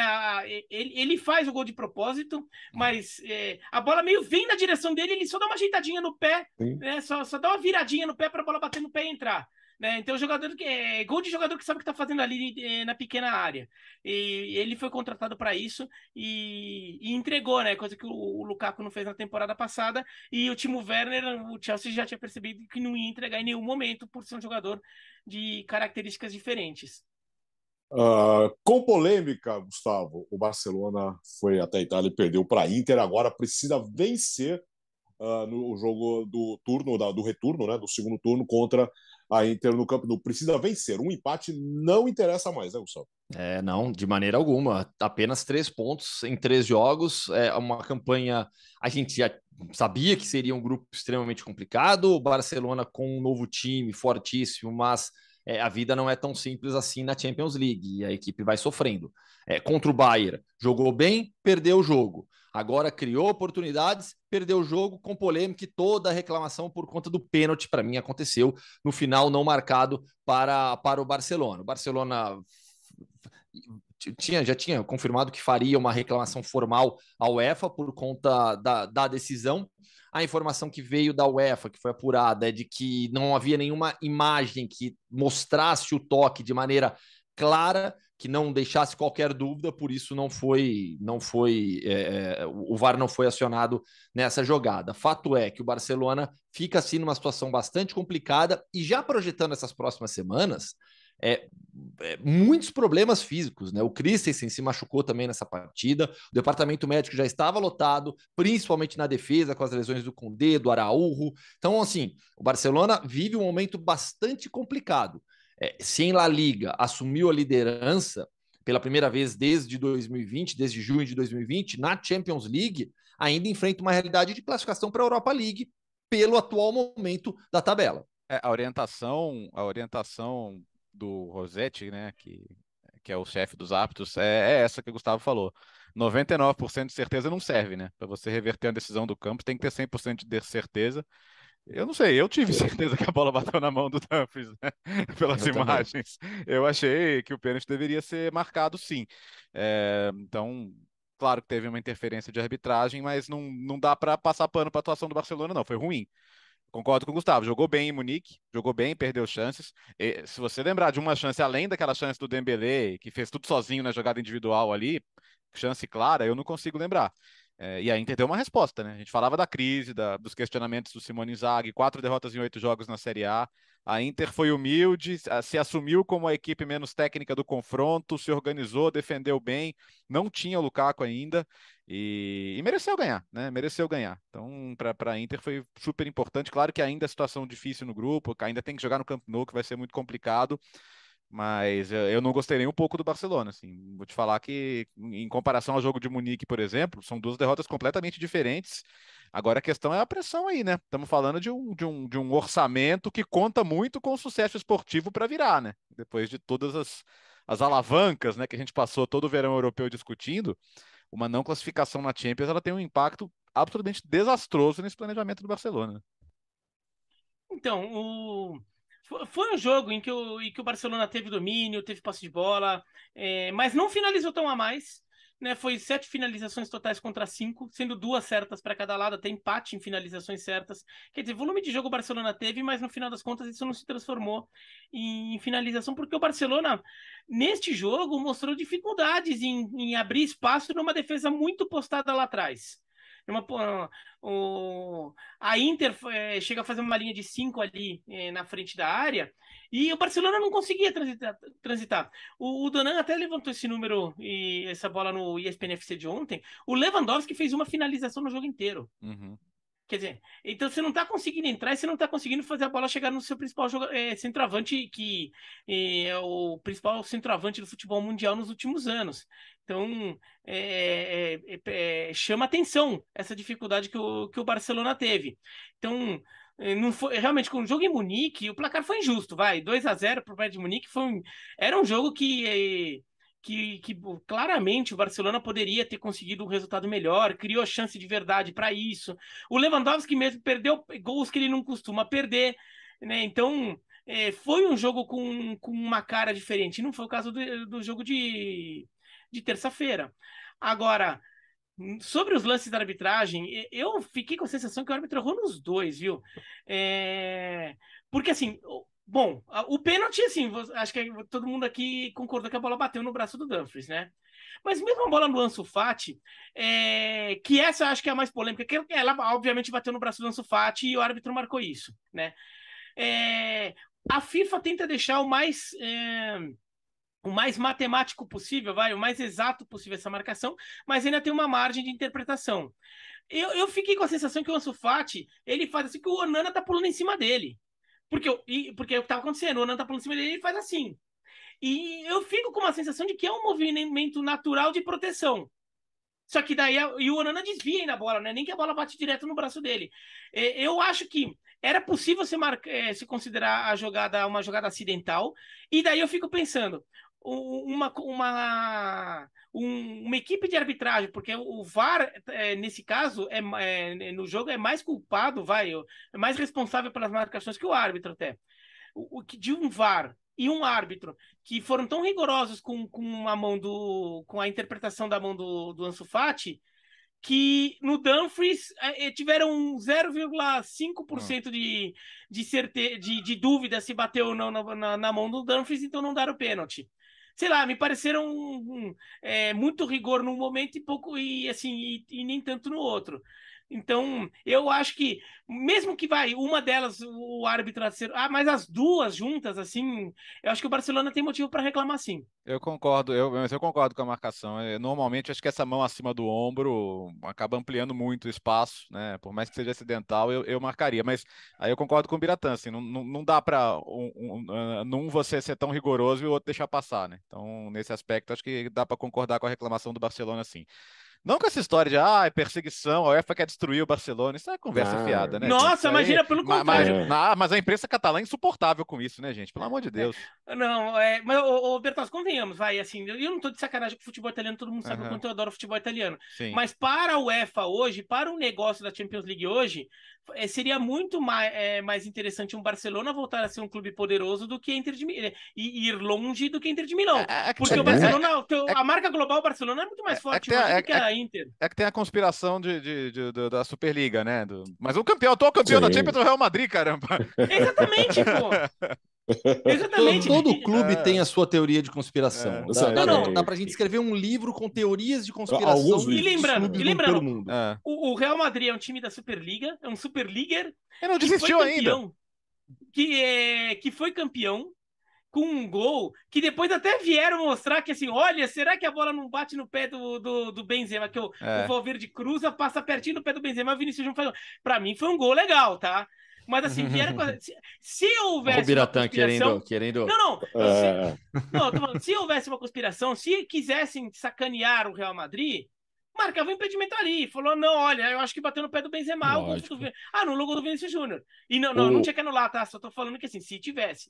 ele, ele faz o gol de propósito, mas é, a bola meio vem na direção dele, ele só dá uma ajeitadinha no pé, né, só, só dá uma viradinha no pé para a bola bater no pé e entrar. Né? Então, jogador que é gol de jogador que sabe o que está fazendo ali é, na pequena área. E ele foi contratado para isso e, e, entregou, né? Coisa que o, o, Lukaku não fez na temporada passada. E o Timo Werner, o Chelsea já tinha percebido que não ia entregar em nenhum momento por ser um jogador de características diferentes. Uh, com polêmica, Gustavo, o Barcelona foi até a Itália e perdeu para a Inter. Agora precisa vencer uh, no jogo do turno, da, do retorno, né, do segundo turno contra a Inter no campo precisa vencer. Um empate não interessa mais, né, Gustavo? É, não, de maneira alguma. Apenas três pontos em três jogos. É uma campanha. A gente já sabia que seria um grupo extremamente complicado. O Barcelona com um novo time fortíssimo, mas é, a vida não é tão simples assim na Champions League e a equipe vai sofrendo. É, contra o Bayern, jogou bem, perdeu o jogo. Agora criou oportunidades, perdeu o jogo com polêmica e toda a reclamação por conta do pênalti, para mim, aconteceu no final não marcado para, para o Barcelona. O Barcelona tinha, já tinha confirmado que faria uma reclamação formal à UEFA por conta da, da decisão. A informação que veio da UEFA, que foi apurada, é de que não havia nenhuma imagem que mostrasse o toque de maneira clara, que não deixasse qualquer dúvida, por isso não foi, não foi, é, é o VAR não foi acionado nessa jogada. Fato é que o Barcelona fica assim numa situação bastante complicada e já projetando essas próximas semanas, é, é, muitos problemas físicos, né? O Christensen se machucou também nessa partida. O departamento médico já estava lotado, principalmente na defesa, com as lesões do Condé, do Araújo. Então, assim, o Barcelona vive um momento bastante complicado. É, se em La Liga assumiu a liderança pela primeira vez desde 2020, desde junho de 2020, na Champions League, ainda enfrenta uma realidade de classificação para a Europa League pelo atual momento da tabela. É, a orientação, a orientação do Rosetti, né, que, que é o chefe dos aptos, é, é essa que o Gustavo falou. 99% de certeza não serve, né? Para você reverter a decisão do campo, tem que ter 100% de certeza. Eu não sei, eu tive é. certeza que a bola bateu na mão do Dumfries, né? Pelas eu imagens. Também. Eu achei que o pênalti deveria ser marcado, sim. É, então, claro que teve uma interferência de arbitragem, mas não, não dá para passar pano para a atuação do Barcelona, não. Foi ruim. Concordo com o Gustavo. Jogou bem em Munique, jogou bem, perdeu chances. E, se você lembrar de uma chance além daquela chance do Dembele, que fez tudo sozinho na jogada individual ali, chance clara, eu não consigo lembrar. É, e a Inter deu uma resposta, né? A gente falava da crise, da, dos questionamentos do Simone Inzaghi, quatro derrotas em oito jogos na Série A. A Inter foi humilde, se assumiu como a equipe menos técnica do confronto, se organizou, defendeu bem, não tinha o Lukaku ainda e, e mereceu ganhar, né? Mereceu ganhar. Então, para a Inter foi super importante. Claro que ainda é situação difícil no grupo, ainda tem que jogar no Camp Nou, que vai ser muito complicado, mas eu não gostei nem um pouco do Barcelona, assim. Vou te falar que, em comparação ao jogo de Munique, por exemplo, são duas derrotas completamente diferentes. Agora a questão é a pressão aí, né? Estamos falando de um, de um, de um orçamento que conta muito com o sucesso esportivo para virar, né? Depois de todas as, as alavancas né, que a gente passou todo o verão europeu discutindo, uma não classificação na Champions ela tem um impacto absolutamente desastroso nesse planejamento do Barcelona. Então, o foi um jogo em que o, em que o Barcelona teve domínio, teve passe de bola, é, mas não finalizou tão a mais. Né, foi sete finalizações totais contra cinco, sendo duas certas para cada lado, até empate em finalizações certas. Quer dizer, volume de jogo o Barcelona teve, mas no final das contas isso não se transformou em finalização, porque o Barcelona, neste jogo, mostrou dificuldades em, em abrir espaço numa defesa muito postada lá atrás. Uma, o, a Inter eh, chega a fazer uma linha de cinco ali é, na frente da área e o Barcelona não conseguia transitar. transitar. O, o, Donan até levantou esse número e essa bola no ESPN FC de ontem. O Lewandowski fez uma finalização no jogo inteiro. Uhum. Quer dizer, então você não está conseguindo entrar e você não está conseguindo fazer a bola chegar no seu principal é, centroavante, que eh, é o principal centroavante do futebol mundial nos últimos anos. Então, é, é, chama atenção essa dificuldade que o, que o Barcelona teve. Então, não foi realmente com o jogo em Munique, o placar foi injusto, vai, 2 a 0 para o Bayern de Munique, foi um, era um jogo que que, que claramente o Barcelona poderia ter conseguido um resultado melhor, criou chance de verdade para isso. O Lewandowski mesmo perdeu gols que ele não costuma perder, né? Então é, foi um jogo com, com uma cara diferente. Não foi o caso do, do jogo de, de terça-feira. Agora, sobre os lances da arbitragem, eu fiquei com a sensação que o árbitro errou nos dois, viu? É... Porque assim, Bom, o pênalti, assim, acho que todo mundo aqui concordou que a bola bateu no braço do Dumfries, né? Mas mesmo a bola no Ansu Fati, é... que essa eu acho que é a mais polêmica, que ela obviamente bateu no braço do Ansu Fati e o árbitro marcou isso, né? É... A FIFA tenta deixar o mais... É o mais matemático possível, vai, o mais exato possível essa marcação, mas ainda tem uma margem de interpretação. Eu, eu fiquei com a sensação que o Ansu Fati, ele faz assim que o Onana tá pulando em cima dele. Porque, eu, e, porque é o que tava tá acontecendo, o Onan tá pulando em cima dele e faz assim. E eu fico com uma sensação de que é um movimento natural de proteção. Só que daí e o Onana desvia na bola, né? Nem que a bola bate direto no braço dele. É, eu acho que era possível se, marcar, é, se considerar a jogada uma jogada acidental. E daí eu fico pensando: uma, uma, um, uma equipe de arbitragem, porque o VAR, é, nesse caso, é, é, no jogo é mais culpado, vai, é mais responsável pelas marcações que o árbitro até. O, o de um VAR e um árbitro que foram tão rigorosos com, com a mão do com a interpretação da mão do, do Ansu Fati, que no Dumfries eh, tiveram 0,5% ah. Hum. de, de, certe... de, de dúvida se bateu ou não na, na, na, mão do Dumfries, então não deram pênalti sei lá, me pareceram é, muito rigor num momento e pouco, e assim, e, e nem tanto no outro. Então, eu acho que, mesmo que vai, uma delas, o árbitro ser. Ah, mas as duas juntas, assim, eu acho que o Barcelona tem motivo para reclamar sim. Eu concordo, eu, eu concordo com a marcação. É, normalmente, acho que essa mão acima do ombro acaba ampliando muito o espaço, né? Por mais que seja acidental, eu, eu marcaria. Mas aí eu concordo com o Biratã, assim, não, não, não dá para um, um, ah, você ser tão rigoroso e o outro deixar passar, né? Então, nesse aspecto, acho que dá para concordar com a reclamação do Barcelona, assim. Não com essa história de ah, é perseguição, a UEFA quer destruir o Barcelona. Isso é conversa ah, fiada, né? Nossa, aí, imagina pelo contrário. Mas, mas, ah, mas, a imprensa catalã é insuportável com isso, né, gente? Pelo amor de é, Deus. É, não, é, mas, ô, ô Bertaz, convenhamos, vai, assim, eu não tô de sacanagem com o futebol italiano, todo mundo sabe uhum. o quanto eu adoro futebol italiano. Sim. Mas para a UEFA hoje, para o negócio da Champions League hoje, é, seria muito mais, é, mais interessante um Barcelona voltar a ser um clube poderoso do que Inter de Milão, é, e ir longe do que Inter de Milão. porque o Barcelona, a marca global Barcelona é muito mais forte do que a Inter. É que tem a conspiração de, de, de, de da Superliga, né? Do... Mas o campeão, atual campeão Sim. da Champions é o Real Madrid, caramba. Exatamente, pô. Exatamente. Todo clube é. tem a sua teoria de conspiração. É, dá, não, não. dá pra gente escrever um livro com teorias de conspiração. E lembrando, e lembrando mundo. É. O, o, Real Madrid é um time da Superliga, é um Superliga. Ele não desistiu campeão, ainda. Que, é, que foi campeão com um gol que depois até vieram mostrar que assim, olha, será que a bola não bate no pé do, do, do Benzema? Que o, é. o Valverde cruza, passa pertinho do pé do Benzema, o Vinícius Júnior faz. Pra mim foi um gol legal, tá? Mas assim, vieram com... se, se houvesse. O Biratã querendo, querendo. Não, não. É. Se... não falando, se houvesse uma conspiração, se quisessem sacanear o Real Madrid, marcava o um impedimento ali. Falou, não, olha, eu acho que bateu no pé do Benzema. Do... Ah, no logo do Vinícius Júnior. E não, não, o... não tinha que anular, tá? Só tô falando que assim, se tivesse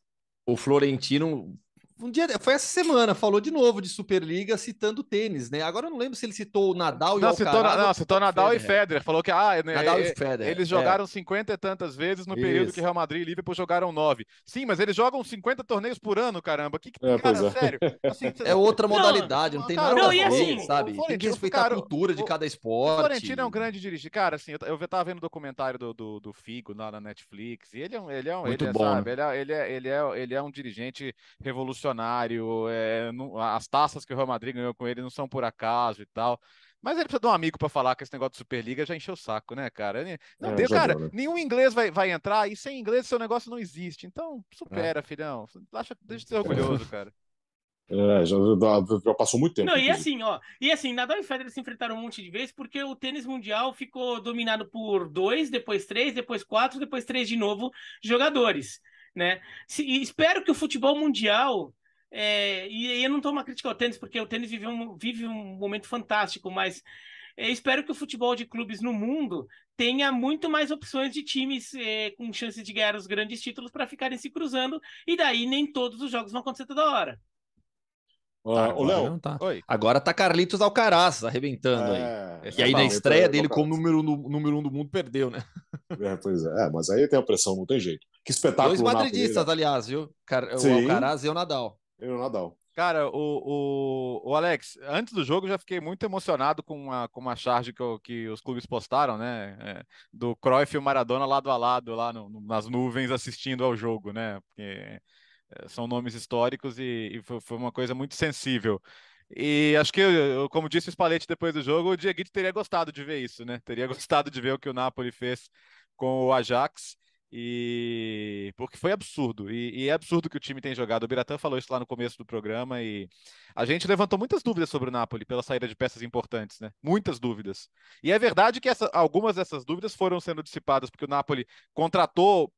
o Florentino um dia, foi essa semana, falou de novo de Superliga citando tênis, né? Agora eu não lembro se ele citou o Nadal não, e o citou, Alcaraz, Não, citou Nadal Federer. e Federer. Falou que ah, né, Nadal e é, Federer. eles é. jogaram cinquenta e tantas vezes no período que Real Madrid e Liverpool jogaram nove. Sim, mas eles jogam cinquenta torneios por ano, caramba. Que, que é, cara, é. sério. Assim, é outra modalidade, não, não tem cara, nada não, a ver, assim, sabe? Tem que respeitar cara, a cultura de cada esporte. O Florentino é um grande dirigente. Cara, assim, eu, eu tava vendo o documentário do, do, do Figo na, na Netflix e ele é um... Ele é um ele é, bom. Sabe, né? ele, é, ele, é, ele, é, ele é um dirigente revolucionário funcionário, é, não, as taças que o Real Madrid ganhou com ele não são por acaso e tal. Mas ele precisa de um amigo para falar que esse negócio de Superliga já encheu o saco, né, cara? Não é, deu, cara, deu, né? nenhum inglês vai, vai entrar e sem inglês seu negócio não existe. Então, supera, é. filhão. deixa de ser orgulhoso, cara. É, já, já, passou muito tempo. Não, e assim, ó, e assim, Nadal e Federer se enfrentaram um monte de vezes porque o tênis mundial ficou dominado por dois, depois três, depois quatro, depois três de novo jogadores, né? Se, espero que o futebol mundial é, e eu não estou uma crítica ao tênis, porque o tênis vive um, vive um momento fantástico, mas é, espero que o futebol de clubes no mundo tenha muito mais opções de times é, com chance de ganhar os grandes títulos para ficarem se cruzando, e daí nem todos os jogos vão acontecer toda hora. Tá, ô, tá, agora, Léo, tá. agora tá Carlitos Alcaraz arrebentando é... aí. E aí é, não, na estreia dele, como número, número um do mundo, perdeu, né? É, pois é. mas aí tem a pressão, não tem jeito. Que espetáculo. Dois madridistas, aliás, viu? O Alcaraz e o Nadal. Eu o Nadal. Cara, o, o, o, Alex, antes do jogo eu já fiquei muito emocionado com a, com uma charge que, eu, que os clubes postaram, né? É, do Cruyff e o Maradona lado a lado, lá no, nas nuvens assistindo ao jogo, né? Porque é, são nomes históricos e, e foi, uma coisa muito sensível. E acho que, eu, como disse o Spalletti depois do jogo, o Dieguito teria gostado de ver isso, né? Teria gostado de ver o que o Napoli fez com o Ajax. E porque foi absurdo. E, e, é absurdo que o time tem jogado. O Biratã falou isso lá no começo do programa e a gente levantou muitas dúvidas sobre o Napoli pela saída de peças importantes, né? Muitas dúvidas. E é verdade que essa, algumas dessas dúvidas foram sendo dissipadas porque o Napoli contratou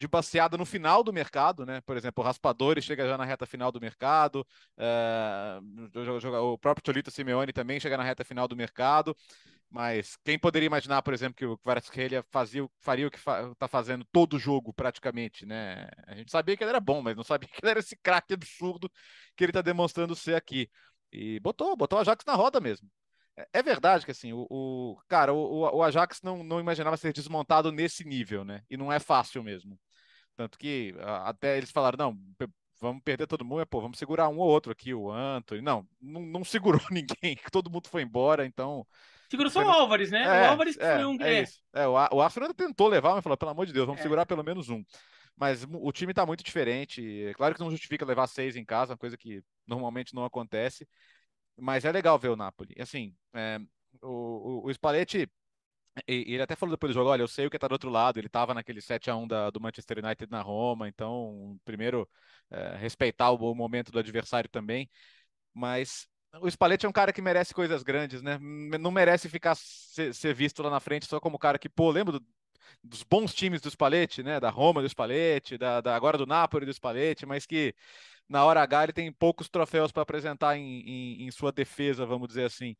de passeada no final do mercado, né? Por exemplo, o chega já na reta final do mercado, uh, o próprio Tolito Simeone também chega na reta final do mercado. Mas quem poderia imaginar, por exemplo, que o Kvaratskhelia fazia, faria o que está fa tá fazendo todo jogo, praticamente, né? A gente sabia que ele era bom, mas não sabia que ele era esse craque absurdo que ele está demonstrando ser aqui. E botou, botou o Ajax na roda mesmo. É, é verdade que assim, o, o cara, o, o, Ajax não, não imaginava ser desmontado nesse nível, né? E não é fácil mesmo. Tanto que até eles falaram, não, vamos perder todo mundo, é, pô, vamos segurar um ou outro aqui, o Anthony. Não, não, não segurou ninguém, todo mundo foi embora, então Segurou só o Álvares, né? É, o Álvares que é, foi um. É, é, isso. é o, o Astro ainda tentou levar, mas falou: pelo amor de Deus, vamos é. segurar pelo menos um. Mas o time está muito diferente. É claro que não justifica levar seis em casa, uma coisa que normalmente não acontece. Mas é legal ver o Napoli. Assim, é, o, o, o Spalletti ele até falou depois do jogo, olha, eu sei o que está do outro lado, ele estava naquele 7x1 da, do Manchester United na Roma, então, primeiro, é, respeitar o, o, momento do adversário também, mas o Spalletti é um cara que merece coisas grandes, né? Hum, não merece ficar ser, ser visto lá na frente só como cara que, pô, lembro do, dos bons times do Spalletti, né? Da Roma do Spalletti, da, da, agora do Napoli do Spalletti, mas que na hora H ele tem poucos troféus para apresentar em, em, em, sua defesa, vamos dizer assim.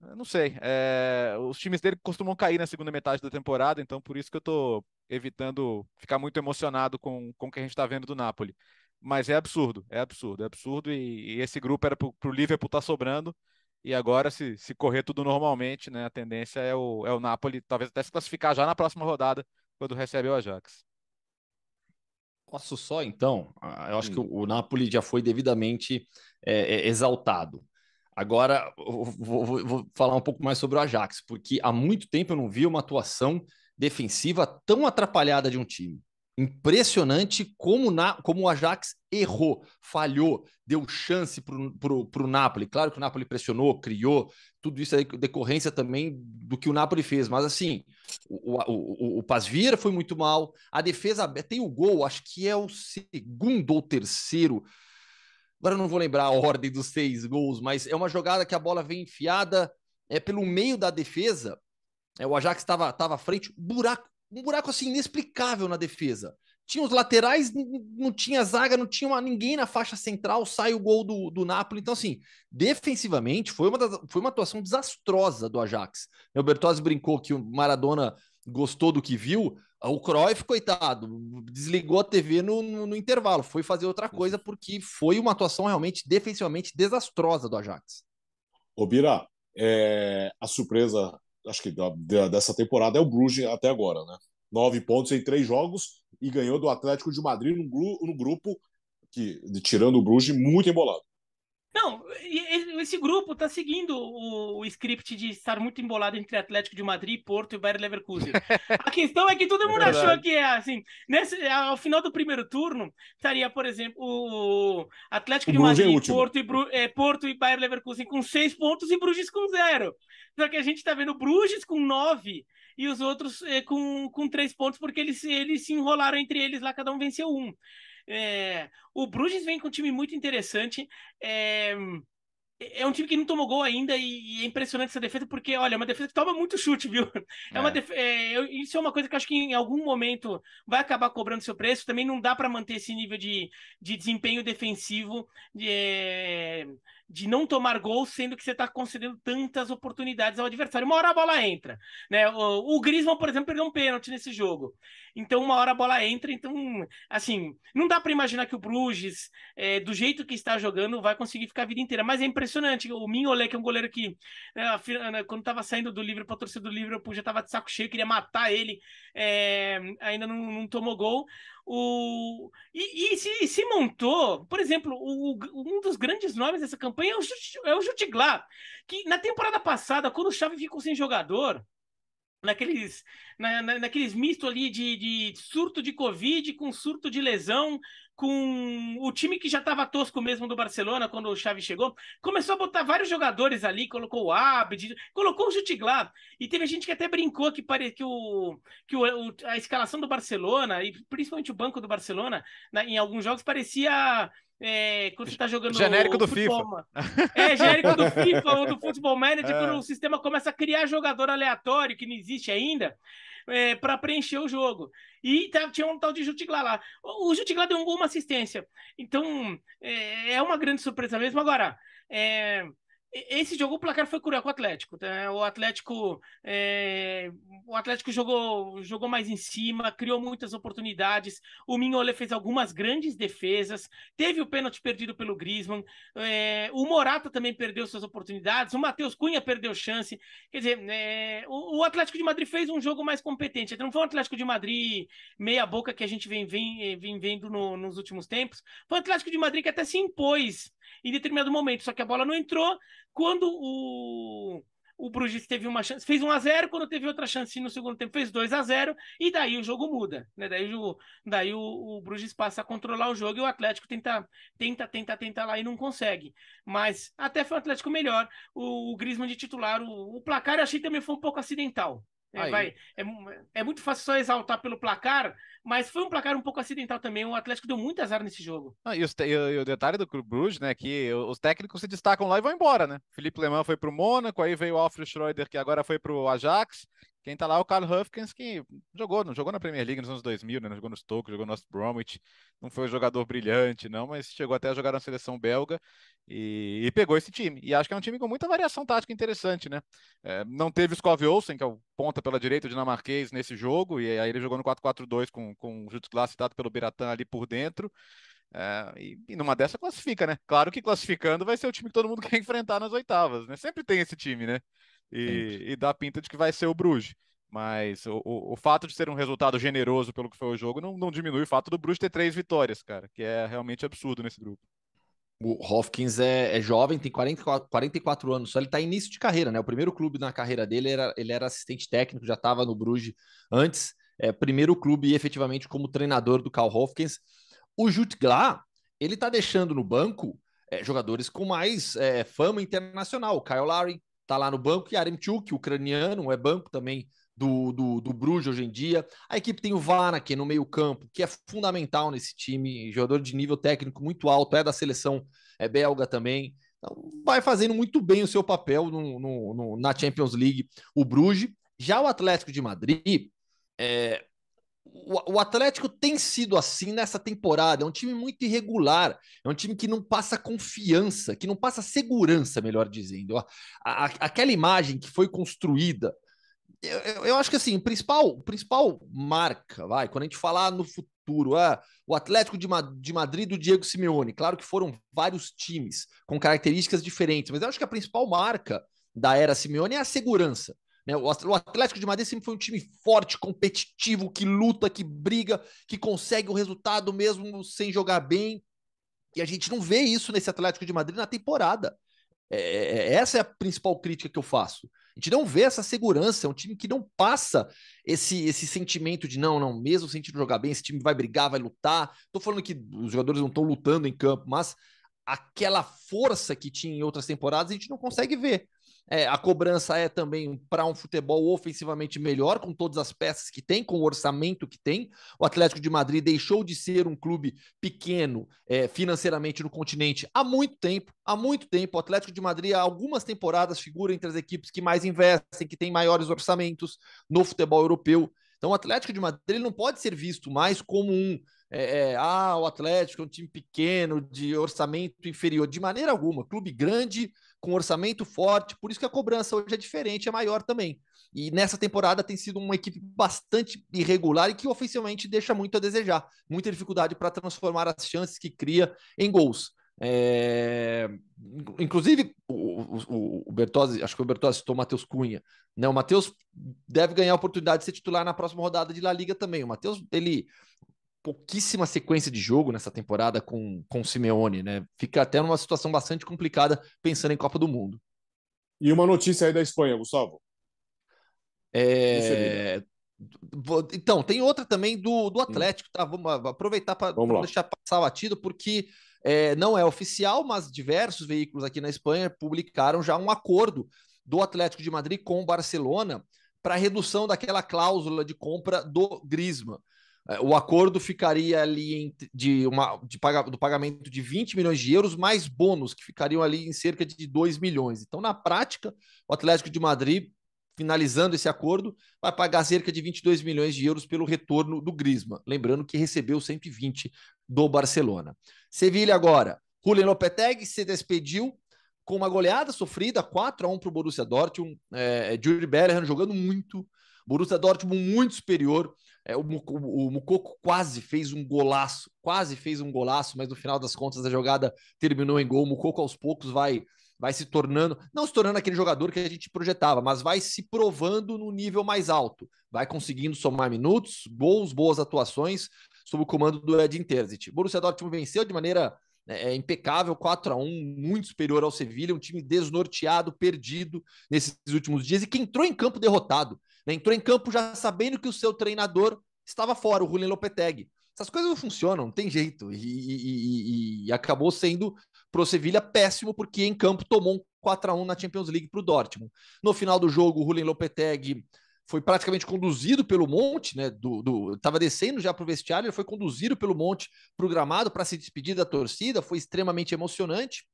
Eu não sei. É, os times dele costumam cair na segunda metade da temporada, então por isso que eu tô evitando ficar muito emocionado com, com o que a gente está vendo do Napoli. Mas é absurdo, é absurdo, é absurdo. E, e esse grupo era para o Liverpool estar tá sobrando. E agora, se, se correr tudo normalmente, né, a tendência é o, é o Napoli talvez até se classificar já na próxima rodada, quando recebe o Ajax. Posso só, então? Ah, eu acho que hum. o, o Napoli já foi devidamente é, é, exaltado. Agora, vou, vou, vou falar um pouco mais sobre o Ajax, porque há muito tempo eu não vi uma atuação defensiva tão atrapalhada de um time. Impressionante como, na, como o Ajax errou, falhou, deu chance para o Napoli. Claro que o Napoli pressionou, criou, tudo isso é decorrência também do que o Napoli fez. Mas assim, o, o, o, o foi muito mal, a defesa tem o gol, acho que é o segundo ou terceiro. Agora eu não vou lembrar a ordem dos seis gols, mas é uma jogada que a bola vem enfiada é pelo meio da defesa. É, o Ajax estava à frente, buraco um buraco assim inexplicável na defesa. Tinha os laterais, não tinha zaga, não tinha uma, ninguém na faixa central, sai o gol do, do Napoli. Então, assim, defensivamente, foi uma, das, foi uma atuação desastrosa do Ajax. O Bertozzi brincou que o Maradona gostou do que viu, o Cruyff, coitado, desligou a TV no, no, no, intervalo, foi fazer outra coisa, porque foi uma atuação realmente defensivamente desastrosa do Ajax. Ô, Bira, é, a surpresa acho que dessa temporada é o Bruges até agora, né? Nove pontos em três jogos e ganhou do Atlético de Madrid no grupo que, tirando o Bruges, muito embolado. Não, esse grupo está seguindo o, o, script de estar muito embolado entre Atlético de Madrid, Porto e Bayer Leverkusen. A questão é que todo é mundo é achou que é assim. Nesse, ao final do primeiro turno, estaria, por exemplo, o Atlético o de é Madrid, é Porto, e, Bru, é, Porto e Bayer Leverkusen com seis pontos e Bruges com zero. Só que a gente está vendo Bruges com nove e os outros é, com, com três pontos, porque eles, eles se enrolaram entre eles lá, cada um venceu um. É, o Bruges vem com um time muito interessante. É, é, é um time que não tomou gol ainda e, é impressionante essa defesa, porque, olha, é uma defesa que toma muito chute, viu? É, é uma é. def... é, isso é uma coisa que acho que em algum momento vai acabar cobrando seu preço. Também não dá para manter esse nível de, de desempenho defensivo de, é, de não tomar gol, sendo que você está concedendo tantas oportunidades ao adversário. Uma hora a bola entra. Né? O, o Griezmann, por exemplo, perdeu um pênalti nesse jogo. Então, uma hora a bola entra. Então, assim, não dá para imaginar que o Bruges, é, do jeito que está jogando, vai conseguir ficar a vida inteira. Mas é impressionante. O Mignolet, que é um goleiro que, né, né quando estava saindo do livro para torcer do livro, eu já estava de saco cheio, queria matar ele. É, ainda não, não tomou gol. O... E, e, se, e se, montou, por exemplo, o, um dos grandes nomes dessa campanha é o, é Jutiglar, que na temporada passada, quando o Chave ficou sem jogador, naqueles, na, na, naqueles misto ali de, de surto de Covid com surto de lesão, com o time que já estava tosco mesmo do Barcelona quando o Xavi chegou, começou a botar vários jogadores ali, colocou o Abd, colocou o Jutiglar, e teve gente que até brincou que pare... que, o... que o... a escalação do Barcelona, e principalmente o banco do Barcelona, na... em alguns jogos parecia é, quando você tá jogando genérico o, do futebol, FIFA. É, genérico do FIFA ou do Futebol Manager, é. quando o sistema começa a criar jogador aleatório que não existe ainda é, para preencher o jogo. E tá, tinha um tal de Jutiglá lá. O, Jutiglá deu uma assistência. Então, é, é, uma grande surpresa mesmo. Agora, é, esse jogo o placar foi cruel com o Atlético. Né? O Atlético é... o Atlético jogou, jogou mais em cima, criou muitas oportunidades. O Minholé fez algumas grandes defesas, teve o pênalti perdido pelo Griezmann. É... o Morata também perdeu suas oportunidades. O Matheus Cunha perdeu chance. Quer dizer, é... o, o, Atlético de Madrid fez um jogo mais competente. Não foi um Atlético de Madrid meia boca que a gente vem, vem, vem vendo no, nos últimos tempos. Foi um Atlético de Madrid que até se impôs em determinado momento. Só que a bola não entrou. Quando o, o Bruges teve uma chance, fez 1 a 0 quando teve outra chance no segundo tempo, fez 2 a 0 e daí o jogo muda. Né? Daí, o, daí o, o Bruges passa a controlar o jogo e o Atlético tenta, tenta, tenta, tenta lá e não consegue. Mas até foi o Atlético melhor. O, o Griezmann de titular, o, o placar eu achei também foi um pouco acidental. É, vai, é, é, muito fácil só exaltar pelo placar, mas foi um placar um pouco acidental também. O Atlético deu muito azar nesse jogo. Ah, e, os, e, e, o detalhe do Clube Bruges, né? Que os técnicos se destacam lá e vão embora, né? Felipe Leman foi pro Mônaco, aí veio o Alfred Schroeder, que agora foi pro Ajax. Quem tá lá é o Carl Hufkins, que jogou, não jogou na Premier League nos anos 2000, né? jogou no Stoke, jogou no nosso Bromwich, não foi um jogador brilhante, não, mas chegou até a jogar na seleção belga e, e pegou esse time. E acho que é um time com muita variação tática interessante, né? É, não teve o Skov Olsen, que é o ponta pela direita dinamarquês nesse jogo, e aí ele jogou no 4-4-2 com, com o Jutglas citado pelo Beratan ali por dentro. É, e, e, numa dessa classifica, né? Claro que classificando vai ser o time que todo mundo quer enfrentar nas oitavas, né? Sempre tem esse time, né? e, e dá pinta de que vai ser o Bruges. Mas o, o, o, fato de ser um resultado generoso pelo que foi o jogo não, não diminui o fato do Bruges ter três vitórias, cara, que é realmente absurdo nesse grupo. O Hopkins é, é, jovem, tem 44, 44 anos, só ele está início de carreira, né? O primeiro clube na carreira dele era ele era assistente técnico, já estava no Bruges antes. É, primeiro clube efetivamente como treinador do Carl Hopkins. O Jutgla, ele está deixando no banco é, jogadores com mais é, fama internacional, o Kyle Lowry, tá lá no banco, e Aremchuk, ucraniano, é banco também do, do, do Bruges hoje em dia. A equipe tem o Vanak no meio-campo, que é fundamental nesse time, jogador de nível técnico muito alto, é da seleção é belga também. Então, vai fazendo muito bem o seu papel no, no, no na Champions League, o Bruges. Já o Atlético de Madrid, é, o, Atlético tem sido assim nessa temporada. É um time muito irregular. É um time que não passa confiança, que não passa segurança, melhor dizendo. A, a, aquela imagem que foi construída. Eu, eu, eu acho que assim, principal, principal marca, vai, quando a gente falar no futuro, é o Atlético de, de Madrid do Diego Simeone, claro que foram vários times com características diferentes, mas eu acho que a principal marca da era Simeone é a segurança. Né? O Atlético de Madrid sempre foi um time forte, competitivo, que luta, que briga, que consegue o resultado mesmo sem jogar bem. E a gente não vê isso nesse Atlético de Madrid na temporada. É, é, é essa é a principal crítica que eu faço. A gente não vê essa segurança, é um time que não passa esse, esse sentimento de não, não, mesmo se não jogar bem, esse time vai brigar, vai lutar. Tô falando que os jogadores não estão lutando em campo, mas aquela força que tinha em outras temporadas a gente não consegue ver. É, a cobrança é também para um futebol ofensivamente melhor, com todas as peças que tem, com o orçamento que tem. O Atlético de Madrid deixou de ser um clube pequeno é, financeiramente no continente há muito tempo. Há muito tempo. O Atlético de Madrid, há algumas temporadas, figura entre as equipes que mais investem, que têm maiores orçamentos no futebol europeu. Então, o Atlético de Madrid não pode ser visto mais como um. É, é, ah, o Atlético é um time pequeno, de orçamento inferior, de maneira alguma. Clube grande, com orçamento forte, por isso que a cobrança hoje é diferente, é maior também. E nessa temporada tem sido uma equipe bastante irregular e que oficialmente deixa muito a desejar, muita dificuldade para transformar as chances que cria em gols. É... Inclusive, o, o, o, Bertozzi, acho que o Bertozzi citou o Matheus Cunha. Né? O Matheus deve ganhar a oportunidade de ser titular na próxima rodada de La Liga também. O Matheus, ele pouquíssima sequência de jogo nessa temporada com, com o Simeone, né? Fica até numa situação bastante complicada pensando em Copa do Mundo. E uma notícia aí da Espanha, Gustavo. É... Né? Então, tem outra também do, do hum. Atlético, tá? Vamos aproveitar para deixar passar batido, porque é, não é oficial, mas diversos veículos aqui na Espanha publicaram já um acordo do Atlético de Madrid com o Barcelona para redução daquela cláusula de compra do Griezmann. É, o acordo ficaria ali de uma, de paga, do pagamento de 20 milhões de euros, mais bônus, que ficariam ali em cerca de 2 milhões. Então, na prática, o Atlético de Madrid, finalizando esse acordo, vai pagar cerca de 22 milhões de euros pelo retorno do Grisma. Lembrando que recebeu 120 do Barcelona. Sevilha agora. Julian Lopetegui se despediu com uma goleada sofrida, 4 a 1 para o Borussia Dortmund. É, é Jude jogando muito. Borussia Dortmund muito superior é, o, o, o Mucoco quase fez um golaço, quase fez um golaço, mas no final das contas a jogada terminou em gol. O Mucoco aos poucos vai vai se tornando, não se tornando aquele jogador que a gente projetava, mas vai se provando no nível mais alto, vai conseguindo somar minutos, gols, boas atuações sob o comando do Edin Terzic. Borussia Dortmund venceu de maneira né, é, impecável, 4 a 1 muito superior ao Sevilha, um time desnorteado, perdido nesses últimos dias e que entrou em campo derrotado. Né? Entrou em campo já sabendo que o seu treinador estava fora, o Julian Lopeteg. Essas coisas não funcionam, não tem jeito. E, e, e, e acabou sendo pro Sevilha péssimo, porque em campo tomou um 4 x 1 na Champions League para o Dortmund. No final do jogo, o Julian Lopeteg foi praticamente conduzido pelo monte, né? Do, do tava descendo já para o vestiário, ele foi conduzido pelo monte para o gramado para se despedir da torcida, foi extremamente emocionante.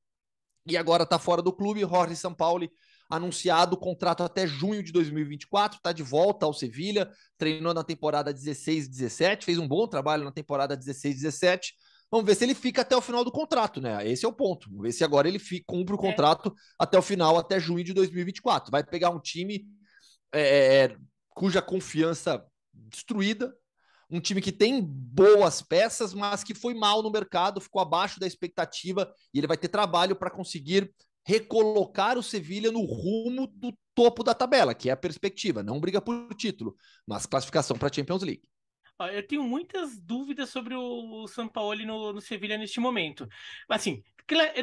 E agora está fora do clube, Jorge São Paulo anunciado o contrato até junho de 2024, está de volta ao Sevilha, treinou na temporada 16 17, fez um bom trabalho na temporada 16 17. Vamos ver se ele fica até o final do contrato, né? Esse é o ponto. Vamos ver se agora ele fica, cumpre o é. contrato é. até o final, até junho de 2024. Vai pegar um time é, é, é, cuja confiança destruída, um time que tem boas peças, mas que foi mal no mercado, ficou abaixo da expectativa e ele vai ter trabalho para conseguir recolocar o Sevilha no rumo do topo da tabela, que é a perspectiva. Não briga por título, mas classificação para a Champions League. Eu tenho muitas dúvidas sobre o São Paulo no, no Sevilha neste momento. Assim,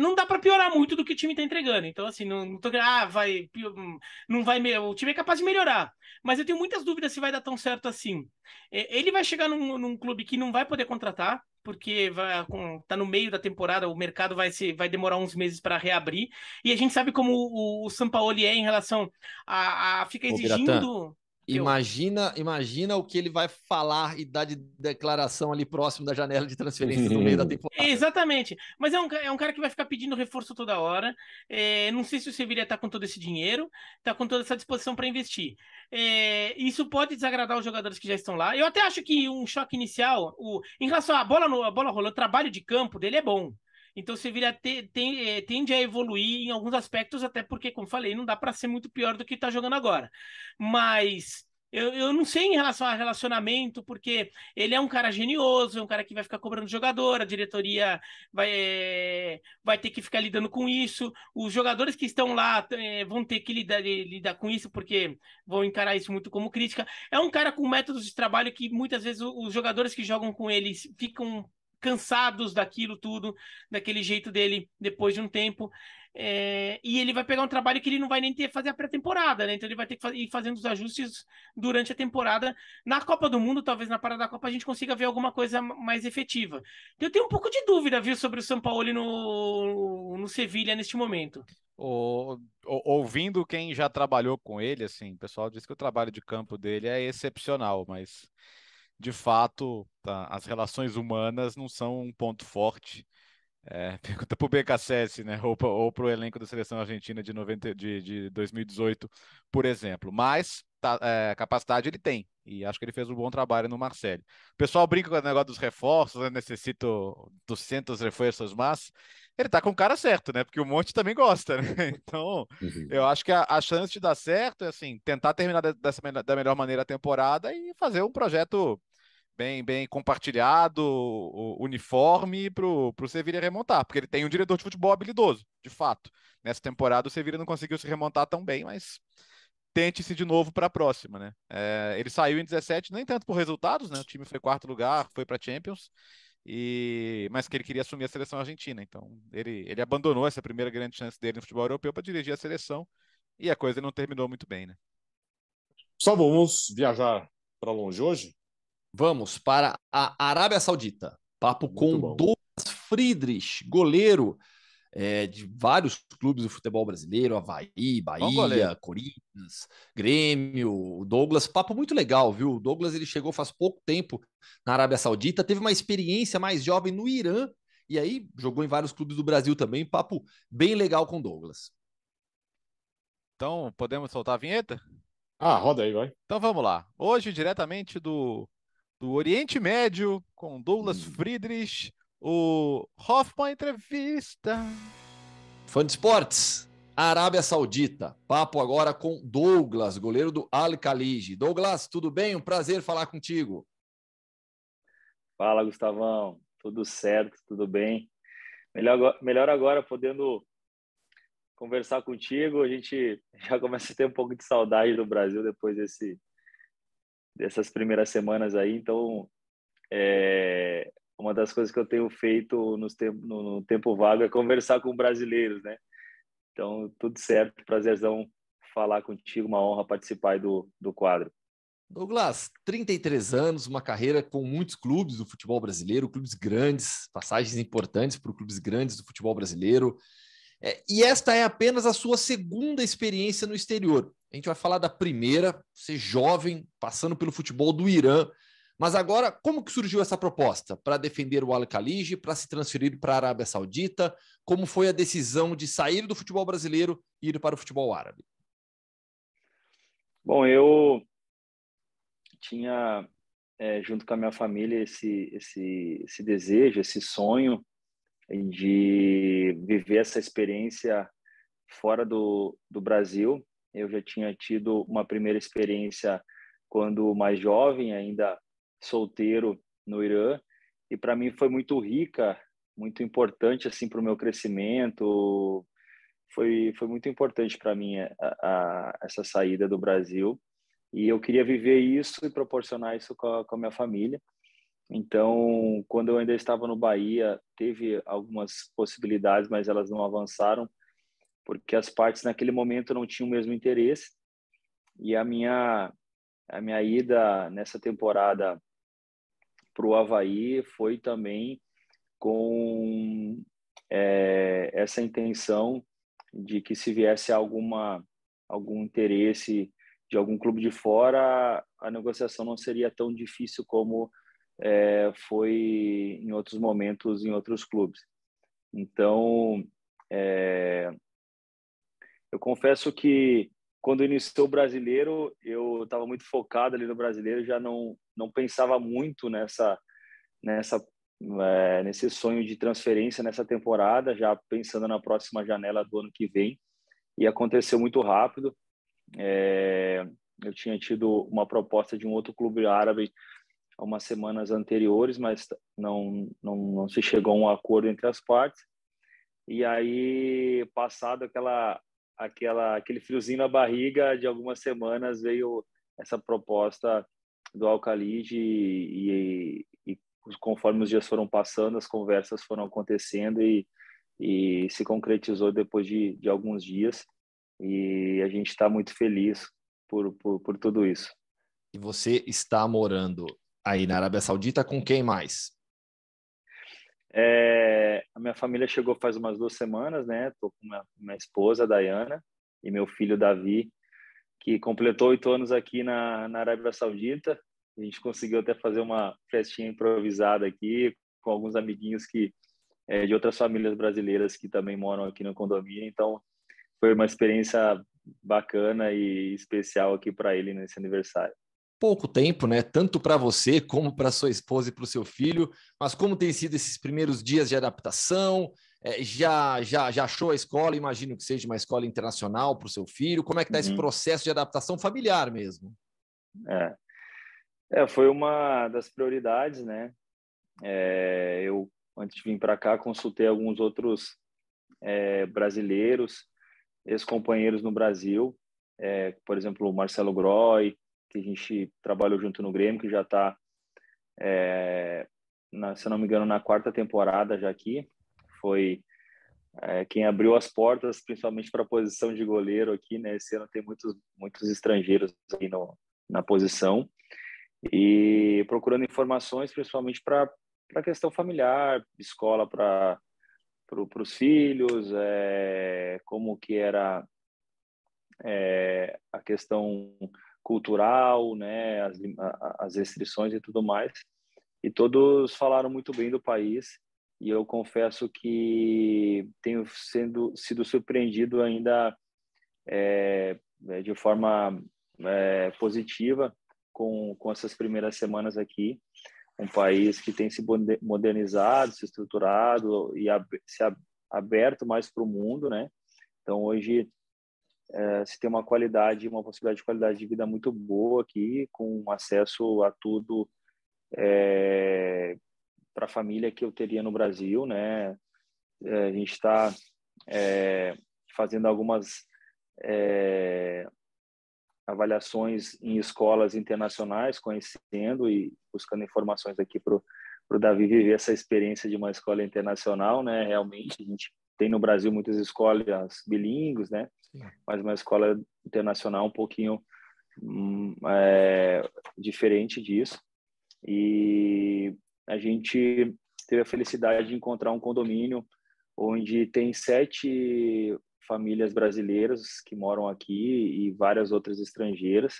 não dá para piorar muito do que o time está entregando. Então, assim, não, não tô, Ah, vai. Hum, não vai. O time é capaz de melhorar. Mas eu tenho muitas dúvidas se vai dar tão certo assim. É, ele vai chegar num, num clube que não vai poder contratar porque vai, com, tá no meio da temporada, o mercado vai se vai demorar uns meses para reabrir. E a gente sabe como o, o Sampaoli é em relação a, a fica exigindo. Imagina, eu... imagina o que ele vai falar e dar de declaração ali próximo da janela de transferência no meio da temporada. Exatamente. Mas é um, é um cara que vai ficar pedindo reforço toda hora. É, não sei se o Sevilha está com todo esse dinheiro, está com toda essa disposição para investir. É, isso pode desagradar os jogadores que já estão lá. Eu até acho que um choque inicial, o, em relação à bola, no, a bola rolando, o trabalho de campo dele é bom. Então Sevilha te, te, eh, tende a evoluir em alguns aspectos, até porque, como falei, não dá para ser muito pior do que está jogando agora. Mas eu, eu não sei em relação a relacionamento, porque ele é um cara genioso, é um cara que vai ficar cobrando jogador, a diretoria vai, é, vai ter que ficar lidando com isso, os jogadores que estão lá é, vão ter que lidar, lidar com isso, porque vão encarar isso muito como crítica. É um cara com métodos de trabalho que muitas vezes os jogadores que jogam com ele ficam cansados daquilo tudo, daquele jeito dele depois de um tempo. É, e ele vai pegar um trabalho que ele não vai nem ter fazer a pré-temporada, né? Então ele vai ter que ir fazendo os ajustes durante a temporada. Na Copa do Mundo, talvez na parada da Copa, a gente consiga ver alguma coisa mais efetiva. Eu tenho um pouco de dúvida, viu, sobre o São Paulo no, no Sevilha neste momento. O, ouvindo quem já trabalhou com ele, assim, o pessoal diz que o trabalho de campo dele é excepcional, mas de fato, tá, as relações humanas não são um ponto forte. É, pergunta para o BKSS, né? Ou para o elenco da seleção argentina de, 90, de, de 2018, por exemplo. Mas tá, é, capacidade ele tem. E acho que ele fez um bom trabalho no Marcelo. O pessoal brinca com o negócio dos reforços, né? Necessito 200 reforços, mas ele tá com o cara certo, né? Porque o Monte também gosta, né? Então, uhum. eu acho que a, a, chance de dar certo é, assim, tentar terminar dessa, da melhor maneira a temporada e fazer um projeto bem, bem compartilhado, uniforme, para o Sevilha remontar, porque ele tem um diretor de futebol habilidoso, de fato. Nessa temporada o Sevilha não conseguiu se remontar tão bem, mas tente-se de novo para a próxima, né? É, ele saiu em 17, nem tanto por resultados, né? O time foi quarto lugar, foi para Champions, e mas que ele queria assumir a seleção argentina. Então ele, ele abandonou essa primeira grande chance dele no futebol europeu para dirigir a seleção, e a coisa não terminou muito bem, né? Só vamos viajar para longe hoje, Vamos para a Arábia Saudita. Papo Muito com Douglas Friedrich, goleiro é, de vários clubes do futebol brasileiro, Havaí, Bahia, Corinthians, Grêmio, Douglas, papo muito legal, viu? O Douglas ele chegou faz pouco tempo na Arábia Saudita, teve uma experiência mais jovem no Irã e aí jogou em vários clubes do Brasil também, papo bem legal com Douglas. Então, podemos soltar a vinheta? Ah, roda aí, vai. Então vamos lá. Hoje diretamente do do Oriente Médio com Douglas hum. Friedrich, o Hoffman Entrevista. Fã de esportes, Arábia Saudita. Papo agora com Douglas, goleiro do Al-Khalij. Douglas, tudo bem? Um prazer falar contigo. Fala, Gustavão. Tudo certo, tudo bem. Melhor, melhor agora podendo conversar contigo. A gente já começa a ter um pouco de saudade do Brasil depois desse dessas primeiras semanas aí. Então, é, uma das coisas que eu tenho feito no tempo, no tempo vago é conversar com brasileiros, né? Então, tudo certo, prazerzão falar contigo, uma honra participar do, do quadro. Douglas, 33 anos, uma carreira com muitos clubes do futebol brasileiro, clubes grandes, passagens importantes para clubes grandes do futebol brasileiro. É, e esta é apenas a sua segunda experiência no exterior. A gente vai falar da primeira, ser jovem, passando pelo futebol do Irã. Mas agora, como que surgiu essa proposta para defender o Al-Khaliji, para se transferir para a Arábia Saudita? Como foi a decisão de sair do futebol brasileiro e ir para o futebol árabe? Bom, eu tinha é, junto com a minha família esse, esse, esse desejo, esse sonho de viver essa experiência fora do, do Brasil. Eu já tinha tido uma primeira experiência quando mais jovem, ainda solteiro no Irã, e para mim foi muito rica, muito importante assim para o meu crescimento. Foi foi muito importante para mim eh, a, a, essa saída do Brasil e eu queria viver isso e proporcionar isso com a, com a minha família. Então, quando eu ainda estava no Bahia, teve algumas possibilidades, mas elas não avançaram porque as partes naquele momento não tinham o mesmo interesse. E a minha a minha ida nessa temporada para o Havaí foi também com é, essa intenção de que se viesse alguma algum interesse de algum clube de fora, a negociação não seria tão difícil como é, foi em outros momentos em outros clubes. Então, é, eu confesso que quando iniciou o brasileiro, eu estava muito focado ali no brasileiro, já não não pensava muito nessa nessa é, nesse sonho de transferência nessa temporada, já pensando na próxima janela do ano que vem. E aconteceu muito rápido. É, eu tinha tido uma proposta de um outro clube árabe algumas semanas anteriores, mas não, não, não se chegou a um acordo entre as partes. E aí, passado aquela aquela, aquele friozinho na barriga de algumas semanas veio essa proposta do Alcalide e, e, e, conforme os dias foram passando, as conversas foram acontecendo e, e se concretizou depois de, de alguns dias e a gente está muito feliz por, por, por tudo isso. E você está morando aí na Arábia Saudita com quem mais? É, a minha família chegou faz umas duas semanas, né? Tô com minha, minha esposa, Dayana, e meu filho Davi, que completou oito anos aqui na, na Arábia Saudita. A gente conseguiu até fazer uma festinha improvisada aqui com alguns amiguinhos que é, de outras famílias brasileiras que também moram aqui no condomínio. Então, foi uma experiência bacana e especial aqui para ele nesse aniversário pouco tempo, né? Tanto para você como para sua esposa e para o seu filho. Mas como tem sido esses primeiros dias de adaptação? É, já, já, já achou a escola? Imagino que seja uma escola internacional para o seu filho. Como é que está uhum. esse processo de adaptação familiar mesmo? É. é foi uma das prioridades, né? É, eu antes de vir para cá consultei alguns outros é, brasileiros, ex-companheiros no Brasil, é, por exemplo, o Marcelo Groy, que a gente trabalhou junto no Grêmio, que já está, é, se não me engano, na quarta temporada já aqui. Foi é, quem abriu as portas, principalmente para a posição de goleiro aqui, né? Esse ano tem muitos, muitos estrangeiros aí no, na posição. E procurando informações, principalmente para a questão familiar, escola para para os filhos, é, como que era é, a questão cultural, né, as, as restrições e tudo mais. E todos falaram muito bem do país e eu confesso que tenho sendo, sido surpreendido ainda é, né, de forma é, positiva com, com essas primeiras semanas aqui. Um país que tem se modernizado, se estruturado e ab se aberto mais para o mundo, né? Então, hoje, é, se tem uma qualidade, uma possibilidade de qualidade de vida muito boa aqui, com acesso a tudo é, eh, para a família que eu teria no Brasil, né? Eh, a gente está é, fazendo algumas avaliações em escolas internacionais, conhecendo e buscando informações aqui para o Davi viver essa experiência de uma escola internacional, né? Realmente a gente tem no Brasil muitas escolas bilíngues, né? Sim. Mas uma escola internacional um pouquinho hum, é, diferente disso. E a gente teve a felicidade de encontrar um condomínio onde tem sete famílias brasileiras que moram aqui e várias outras estrangeiras.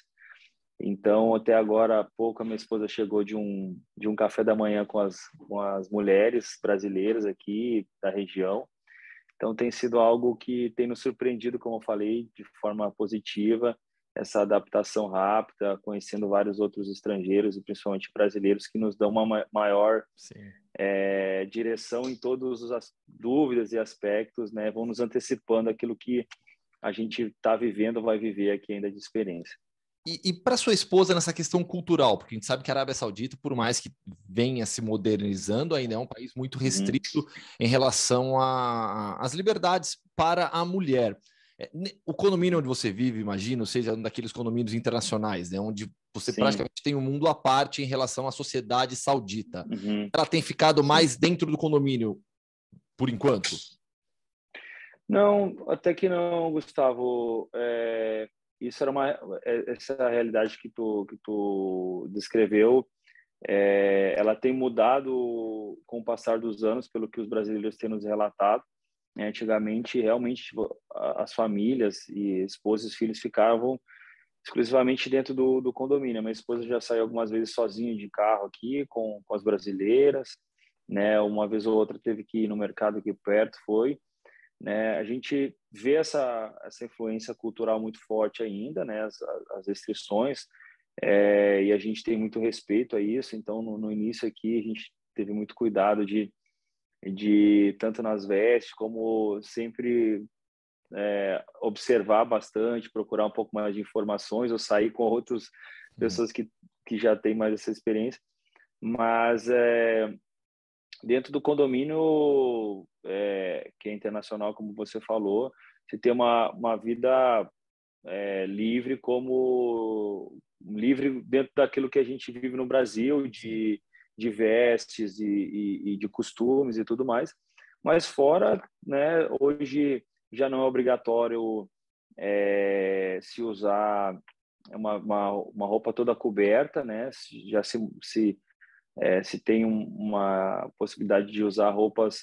Então, até agora há pouco, a minha esposa chegou de um, de um café da manhã com as, com as mulheres brasileiras aqui da região. Então tem sido algo que tem nos surpreendido, como eu falei, de forma positiva, essa adaptação rápida, conhecendo vários outros estrangeiros e principalmente brasileiros que nos dão uma maior é, direção em todas as dúvidas e aspectos, né? Vão nos antecipando aquilo que a gente está vivendo, vai viver aqui ainda de experiência. E, e para sua esposa nessa questão cultural, porque a gente sabe que a Arábia Saudita, por mais que venha se modernizando, ainda é um país muito uhum. restrito uhum. em relação às liberdades para a mulher. É, o condomínio onde você vive, imagino, seja um daqueles condomínios internacionais, né, onde você Sim. praticamente tem um mundo à parte em relação à sociedade saudita. Uhum. Ela tem ficado mais dentro do condomínio, por enquanto? Não, até que não, Gustavo. É isso era uma é, essa realidade que tu que tu descreveu é, ela tem mudado com o passar dos anos pelo que os brasileiros têm nos relatado né? antigamente realmente tipo, as famílias e esposas e filhos ficavam exclusivamente dentro do, do condomínio minha esposa já saiu algumas vezes sozinha de carro aqui com, com as brasileiras né uma vez ou outra teve que ir no mercado aqui perto foi né? A gente vê essa, essa influência cultural muito forte ainda, né? as, as restrições, é, e a gente tem muito respeito a isso. Então, no, no início aqui, a gente teve muito cuidado de, de tanto nas vestes como sempre é, observar bastante, procurar um pouco mais de informações ou sair com outras uhum. pessoas que, que já têm mais essa experiência. Mas é, dentro do condomínio é, que é internacional, como você falou, se ter uma, uma vida é, livre como livre dentro daquilo que a gente vive no Brasil de, de vestes e, e, e de costumes e tudo mais, mas fora, né? Hoje já não é obrigatório é, se usar uma, uma, uma, roupa toda coberta, né? Já se, se é, se tem uma possibilidade de usar roupas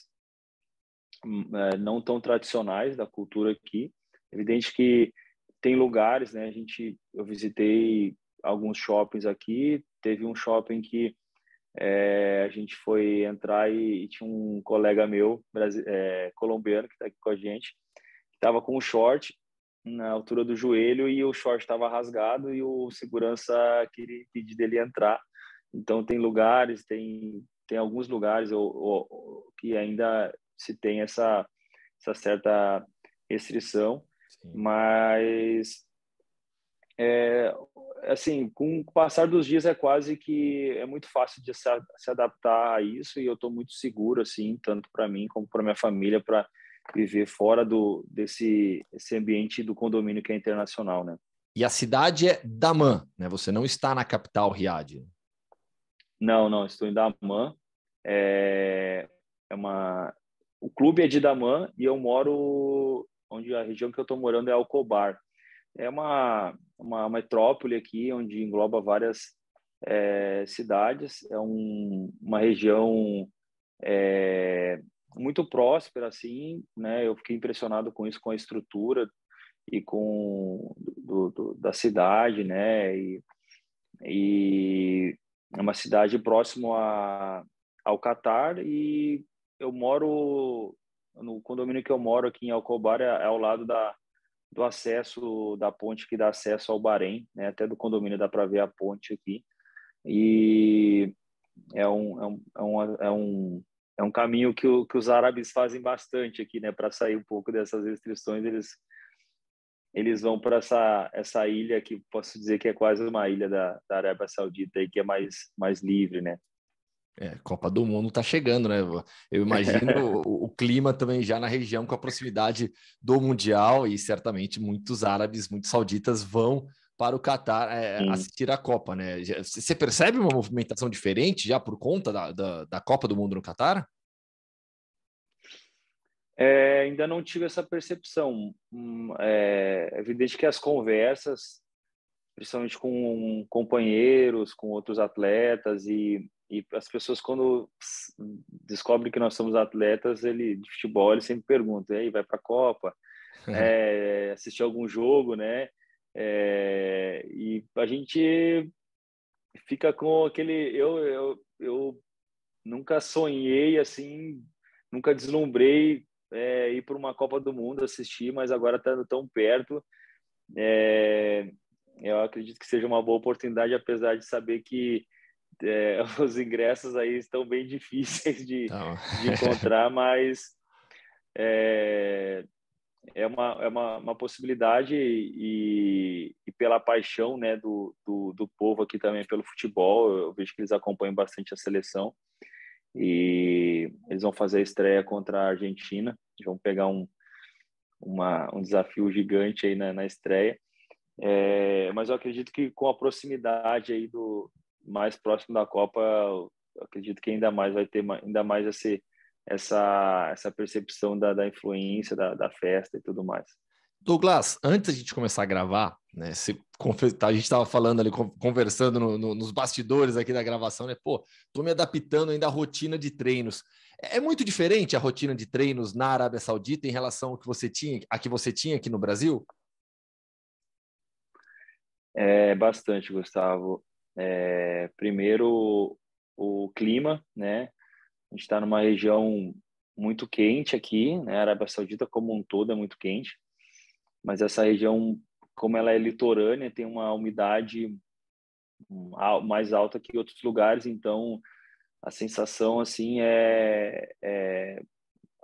hum, é, não tão tradicionais da cultura aqui. Evidente que tem lugares, né? A gente, eu visitei alguns shoppings aqui. Teve um shopping que é, a gente foi entrar e, e tinha um colega meu, é, colombiano, que está aqui com a gente, que estava com um short na altura do joelho e o short estava rasgado e o segurança queria impedir dele entrar. Então tem lugares, tem tem alguns lugares ou, ou, que ainda se tem essa essa certa restrição, Sim. mas é, assim, com o passar dos dias é quase que é muito fácil de se, se adaptar a isso e eu estou muito seguro assim, tanto para mim como para minha família, para viver fora do desse esse ambiente do condomínio que é internacional, né? E a cidade é Daman, né? Você não está na capital Riad. Não, não, estou em Daman. É, é uma... O clube é de Daman e eu moro onde a região que eu estou morando é Alcobar. É uma, uma metrópole aqui onde engloba várias é, cidades. É um, uma região é, muito próspera, assim, né? Eu fiquei impressionado com isso, com a estrutura e com do, do, da cidade, né? E, e é uma cidade próximo a, ao Catar e eu moro no condomínio que eu moro aqui em Alcobar é, é ao lado da, do acesso da ponte que dá acesso ao Bahrein, né? Até do condomínio dá para ver a ponte aqui e é um, é um, é um, é um, é um caminho que, o, que os árabes fazem bastante aqui, né? Para sair um pouco dessas restrições, eles eles vão para essa, essa ilha que posso dizer que é quase uma ilha da, da Arábia Saudita aí, que é mais, mais livre, né? É, Copa do Mundo tá chegando, né? Eu imagino o, o, clima também já na região com a proximidade do Mundial e certamente muitos árabes, muitos sauditas vão para o Catar é, assistir a Copa, né? Você percebe uma movimentação diferente já por conta da, da, da Copa do Mundo no Catar? é, ainda não tive essa percepção. Hum, é, é evidente que as conversas, principalmente com companheiros, com outros atletas e, e as pessoas quando descobrem que nós somos atletas, ele de futebol, ele sempre pergunta: "E aí, vai para a Copa? É, assistir algum jogo, né?" É, e a gente fica com aquele eu, eu, eu nunca sonhei assim nunca deslumbrei é, ir para uma Copa do Mundo assistir, mas agora estando tão perto, é, eu acredito que seja uma boa oportunidade, apesar de saber que é, os ingressos aí estão bem difíceis de, tá de encontrar, mas é, é, uma, é uma, uma possibilidade e, e, pela paixão né, do, do, do povo aqui também pelo futebol, eu vejo que eles acompanham bastante a seleção. E eles vão fazer a estreia contra a Argentina, vão pegar um, uma, um desafio gigante aí na, na estreia. É, mas eu acredito que com a proximidade aí do mais próximo da Copa, acredito que ainda mais vai ter ainda mais esse, essa, essa percepção da, da influência, da, da festa e tudo mais. Douglas, antes a gente começar a gravar, né? Se, tá, a gente estava falando ali, conversando no, no, nos bastidores aqui da gravação, né? Pô, tô me adaptando ainda à rotina de treinos. É, é muito diferente a rotina de treinos na Arábia Saudita em relação ao que você tinha, a que você tinha aqui no Brasil? É bastante, Gustavo. É, primeiro, o, o clima, né? A gente está numa região muito quente aqui, né? A Arábia Saudita como um todo é muito quente mas essa região, como ela é litorânea, tem uma umidade hum, mais alta que outros lugares, então a sensação assim é, é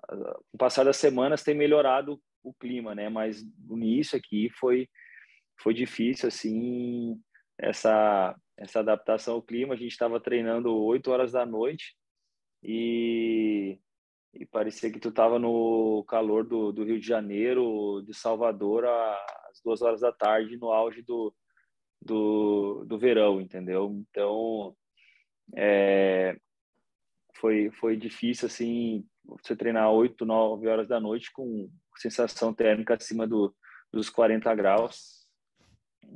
com o passar das semanas tem melhorado o clima, né? Mas no início aqui foi foi difícil assim essa essa adaptação ao clima. A gente estava treinando 8 horas da noite e e parecia que tu estava no calor do, do Rio de Janeiro, de Salvador, às duas horas da tarde, no auge do, do, do verão, entendeu? Então, é, foi, foi difícil, assim, você treinar 8, 9 horas da noite com sensação térmica acima do, dos 40 graus.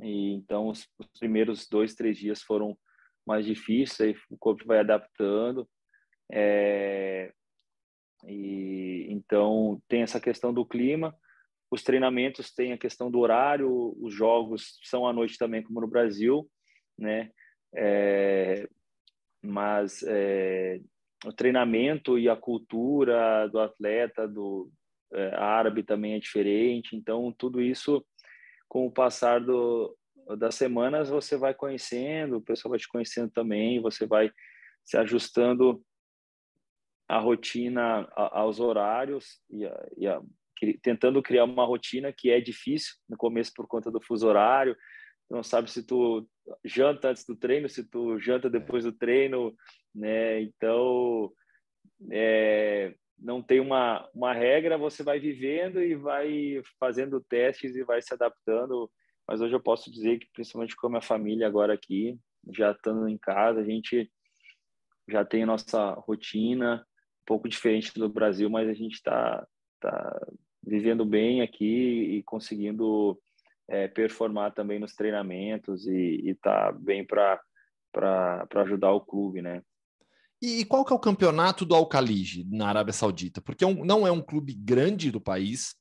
E, então, os, os primeiros dois, três dias foram mais difíceis, aí o corpo vai adaptando. É, e então tem essa questão do clima, os treinamentos têm a questão do horário, os jogos são à noite também como no Brasil, né? É, mas é, o treinamento e a cultura do atleta do é, árabe também é diferente. Então tudo isso com o passar do, das semanas você vai conhecendo, o pessoal vai te conhecendo também, você vai se ajustando a rotina a, aos horários e, a, e a, tentando criar uma rotina que é difícil no começo por conta do fuso horário. Tu não sabe se tu janta antes do treino, se tu janta depois do treino, né? Então, é, não tem uma, uma regra, você vai vivendo e vai fazendo testes e vai se adaptando. Mas hoje eu posso dizer que, principalmente com a minha família agora aqui, já estando em casa, a gente já tem nossa rotina, pouco diferente do Brasil, mas a gente está tá vivendo bem aqui e conseguindo é, performar também nos treinamentos e está bem para ajudar o clube, né? E, e qual que é o campeonato do al na Arábia Saudita? Porque é um, não é um clube grande do país,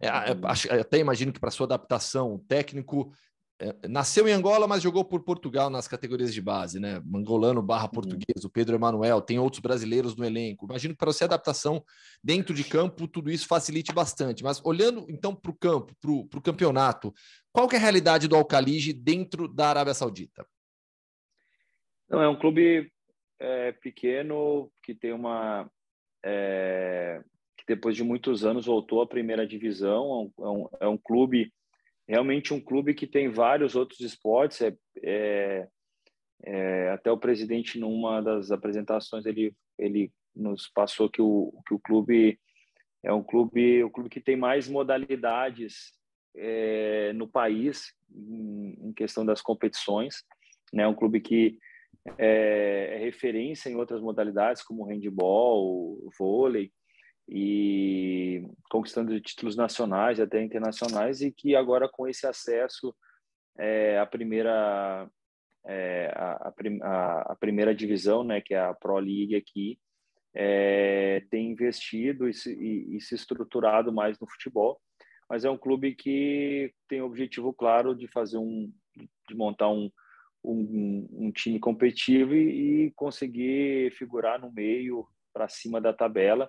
é, é uhum. até imagino que para sua adaptação, o técnico é, nasceu em Angola, mas jogou por Portugal nas categorias de base, né? Angolano barra uhum. português, o Pedro Emanuel, tem outros brasileiros no elenco. Imagino que para você adaptação dentro de campo, tudo isso facilite bastante. Mas olhando então para o campo, para o campeonato, qual é a realidade do Alcalige dentro da Arábia Saudita? Não, é um clube é, pequeno que tem uma. É, que depois de muitos anos voltou à primeira divisão. é um, é um é clube realmente um clube que tem vários outros esportes. É, é, é, até o presidente, numa das apresentações, ele, ele nos passou que o, que o clube é um clube, o clube que tem mais modalidades é, no país em, em, questão das competições. É né? um clube que é, é, referência em outras modalidades, como handball, vôlei, e conquistando títulos nacionais até internacionais e que agora com esse acesso é, a primeira é, a, a, a, primeira divisão né que é a Pro League aqui é, tem investido e se, e, e se estruturado mais no futebol mas é um clube que tem o objetivo claro de fazer um de montar um um, um time competitivo e, e conseguir figurar no meio para cima da tabela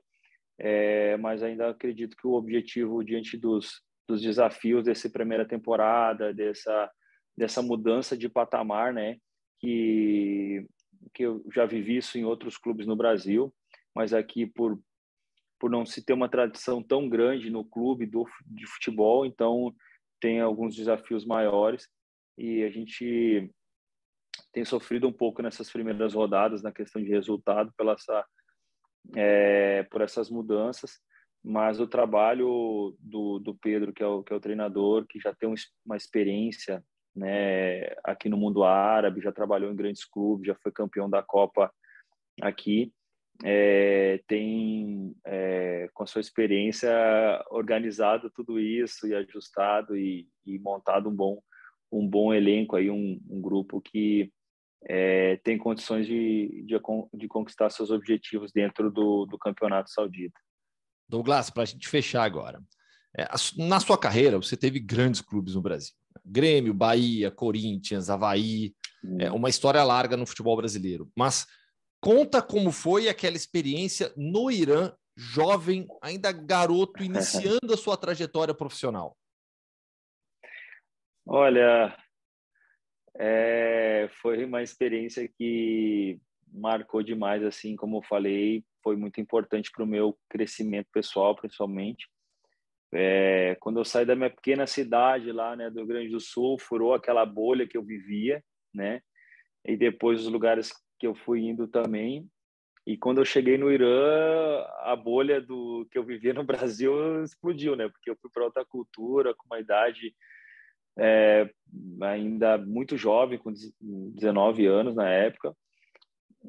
é, mas ainda acredito que o objetivo diante dos, dos desafios dessa primeira temporada, dessa, dessa mudança de patamar, né? Que, que eu já vivi isso em outros clubes no Brasil, mas aqui por, por não se ter uma tradição tão grande no clube do, de futebol, então tem alguns desafios maiores e a gente tem sofrido um pouco nessas primeiras rodadas na questão de resultado pela essa é, por essas mudanças, mas o trabalho do, do Pedro, que é, o, que é o treinador, que já tem uma experiência né, aqui no mundo árabe, já trabalhou em grandes clubes, já foi campeão da Copa aqui, é, tem é, com sua experiência organizado tudo isso e ajustado e, e montado um bom um bom elenco aí um, um grupo que é, tem condições de, de, de, conquistar seus objetivos dentro do, do campeonato saudita. Douglas, para a gente fechar agora. É, na sua carreira, você teve grandes clubes no Brasil: Grêmio, Bahia, Corinthians, Havaí. É hum. uma história larga no futebol brasileiro. Mas conta como foi aquela experiência no Irã, jovem, ainda garoto, iniciando a sua trajetória profissional. Olha, é, foi uma experiência que marcou demais, assim como eu falei, foi muito importante para o meu crescimento pessoal, principalmente. É, quando eu saí da minha pequena cidade lá, né, do Rio Grande do Sul, furou aquela bolha que eu vivia, né? E depois os lugares que eu fui indo também. E quando eu cheguei no Irã, a bolha do que eu vivia no Brasil explodiu, né? Porque eu fui para outra cultura, com uma idade é, ainda muito jovem, com 19 anos na época,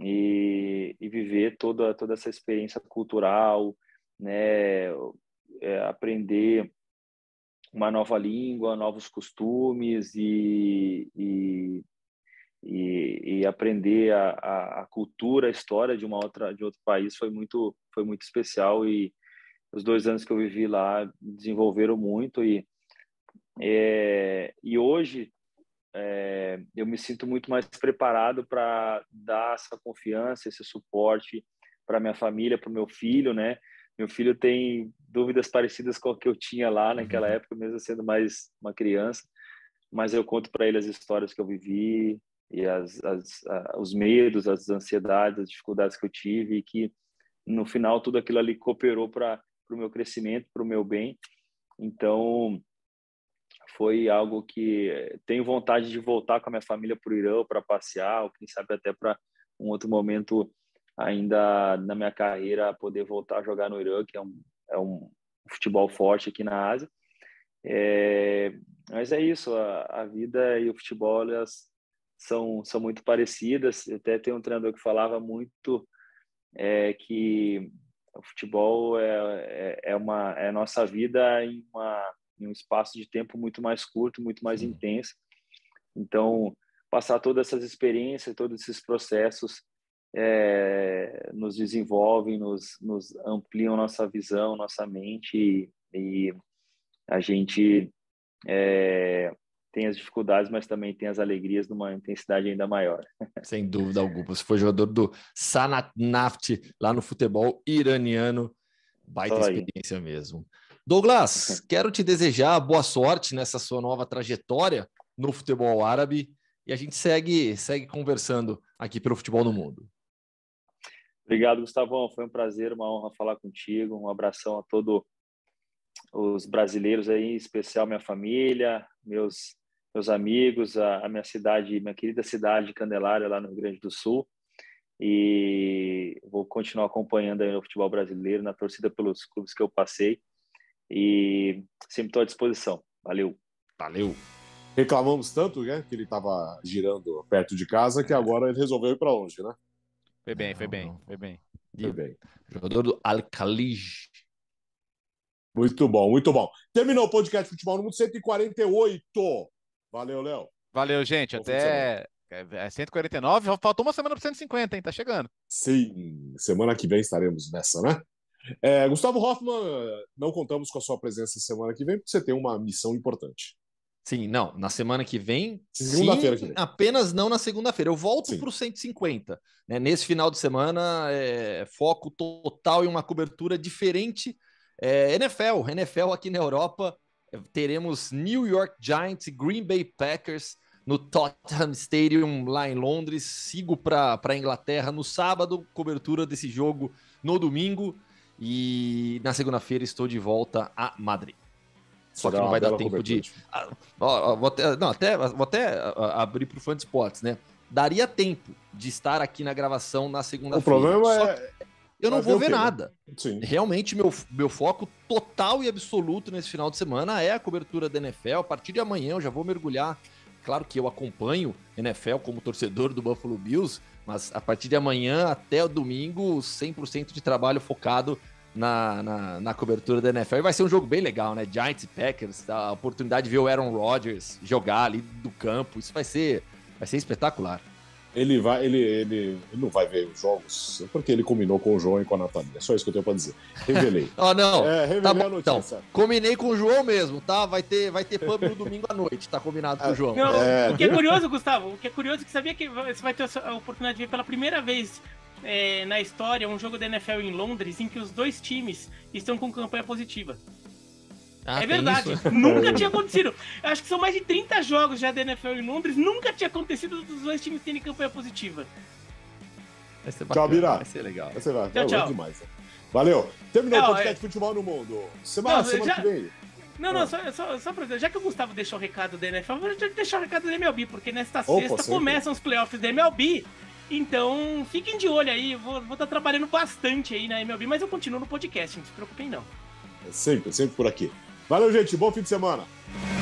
e, e viver toda, toda essa experiência cultural, né, é, aprender uma nova língua, novos costumes e, e, e, e aprender a, a, a, cultura, a história de uma outra de outro país foi muito foi muito especial e os dois anos que eu vivi lá desenvolveram muito e é, e hoje é, eu me sinto muito mais preparado para dar essa confiança, esse suporte para minha família, para o meu filho, né? Meu filho tem dúvidas parecidas com a que eu tinha lá naquela uhum. época, mesmo sendo mais uma criança, mas eu conto para ele as histórias que eu vivi e as, as, a, os medos, as ansiedades, as dificuldades que eu tive e que no final tudo aquilo ali cooperou para o meu crescimento, para o meu bem. Então, foi algo que eh, tenho vontade de voltar com a minha família para o Irã para passear, ou quem sabe até para um outro momento ainda na minha carreira poder voltar a jogar no Irã, que é um, é um futebol forte aqui na Ásia. É, mas é isso, a, a, vida e o futebol elas são, são muito parecidas. Até tem um treinador que falava muito é, que o futebol é, é, é uma é a nossa vida em uma em um espaço de tempo muito mais curto, muito mais intenso. Então, passar todas essas experiências, todos esses processos é, nos desenvolvem, nos, nos, ampliam nossa visão, nossa mente e, e a gente é, tem as dificuldades, mas também tem as alegrias numa intensidade ainda maior. Sem dúvida alguma. Você foi jogador do Sanat Naft lá no futebol iraniano. Baita experiência mesmo. Douglas, quero te desejar boa sorte nessa sua nova trajetória no futebol árabe e a gente segue, segue conversando aqui pelo Futebol no Mundo. Obrigado, Gustavão. Foi um prazer, uma honra falar contigo. Um abração a todos os brasileiros aí, em especial minha família, meus meus amigos, a, a minha cidade, minha querida cidade Candelária, lá no Rio Grande do Sul e vou continuar acompanhando o futebol brasileiro na torcida pelos clubes que eu passei e sempre estou à disposição. Valeu. Valeu. Reclamamos tanto, né, que ele estava girando perto de casa, que agora ele resolveu ir para longe, né? Foi bem, foi bem, foi bem. Foi bem. Jogador do Alcaliz. Muito bom, muito bom. Terminou o podcast Futebol no Mundo 148. Valeu, Léo. Valeu, gente. Bom Até 149. É, é faltou uma semana para 150, hein? Tá chegando. Sim. Semana que vem estaremos nessa, né? É, Gustavo Hoffman, não contamos com a sua presença semana que vem, porque você tem uma missão importante. Sim, não, na semana que vem. Segunda-feira que vem. Apenas não na segunda-feira. Eu volto para o 150. Né? Nesse final de semana, é, foco total e uma cobertura diferente. É, NFL, NFL aqui na Europa, teremos New York Giants e Green Bay Packers no Tottenham Stadium lá em Londres. Sigo para a Inglaterra no sábado, cobertura desse jogo no domingo. E na segunda-feira estou de volta a Madrid. Só que não vai dar tempo de. Ah, ó, ó, vou até, não, até, vou até ah, abrir para o Fã de Esportes, né? Daria tempo de estar aqui na gravação na segunda-feira. O problema é. Eu não vou ver, ver né? nada. Sim. Realmente, meu, meu foco total e absoluto nesse final de semana é a cobertura da NFL. A partir de amanhã eu já vou mergulhar. Claro que eu acompanho NFL como torcedor do Buffalo Bills, mas a partir de amanhã até o domingo, 100% de trabalho focado na, na, na, cobertura da NFL. E vai ser um jogo bem legal, né? Giants e Packers, a oportunidade de ver o Aaron Rodgers jogar ali do campo. Isso vai ser, vai ser espetacular. Ele vai, ele, ele, ele, não vai ver os jogos, porque ele combinou com o João e com a Natália. É só isso que eu tenho pra dizer. Revelei. ah, não. É, revelei tá bom, a notícia. Então, combinei com o João mesmo, tá? Vai ter, vai ter pub no domingo à noite, tá combinado com o ah, João. Não, é... O que é curioso, Gustavo, o que é curioso é que sabia que você vai ter a oportunidade de ver pela primeira vez é, na história um jogo da NFL em Londres em que os dois times estão com campanha positiva. Ah, é verdade, isso? nunca tinha acontecido. Eu acho que são mais de 30 jogos já da NFL em Londres, nunca tinha acontecido dos dois times terem campanha positiva. Vai ser tchau, Bira. Vai ser legal. Vai ser legal. Tchau, é tchau. demais. Valeu. Terminou não, é, o podcast é... Futebol no Mundo. Semana, não, semana já... que vem. Não, não, ah. só, só, só pra já que o Gustavo deixou o recado da NFL, eu vou deixar o recado da MLB, porque nesta Opa, sexta sempre. começam os playoffs da MLB. Então, fiquem de olho aí, vou estar tá trabalhando bastante aí na MLB, mas eu continuo no podcast, não se preocupem não. É sempre, sempre por aqui. Valeu, gente. Bom fim de semana.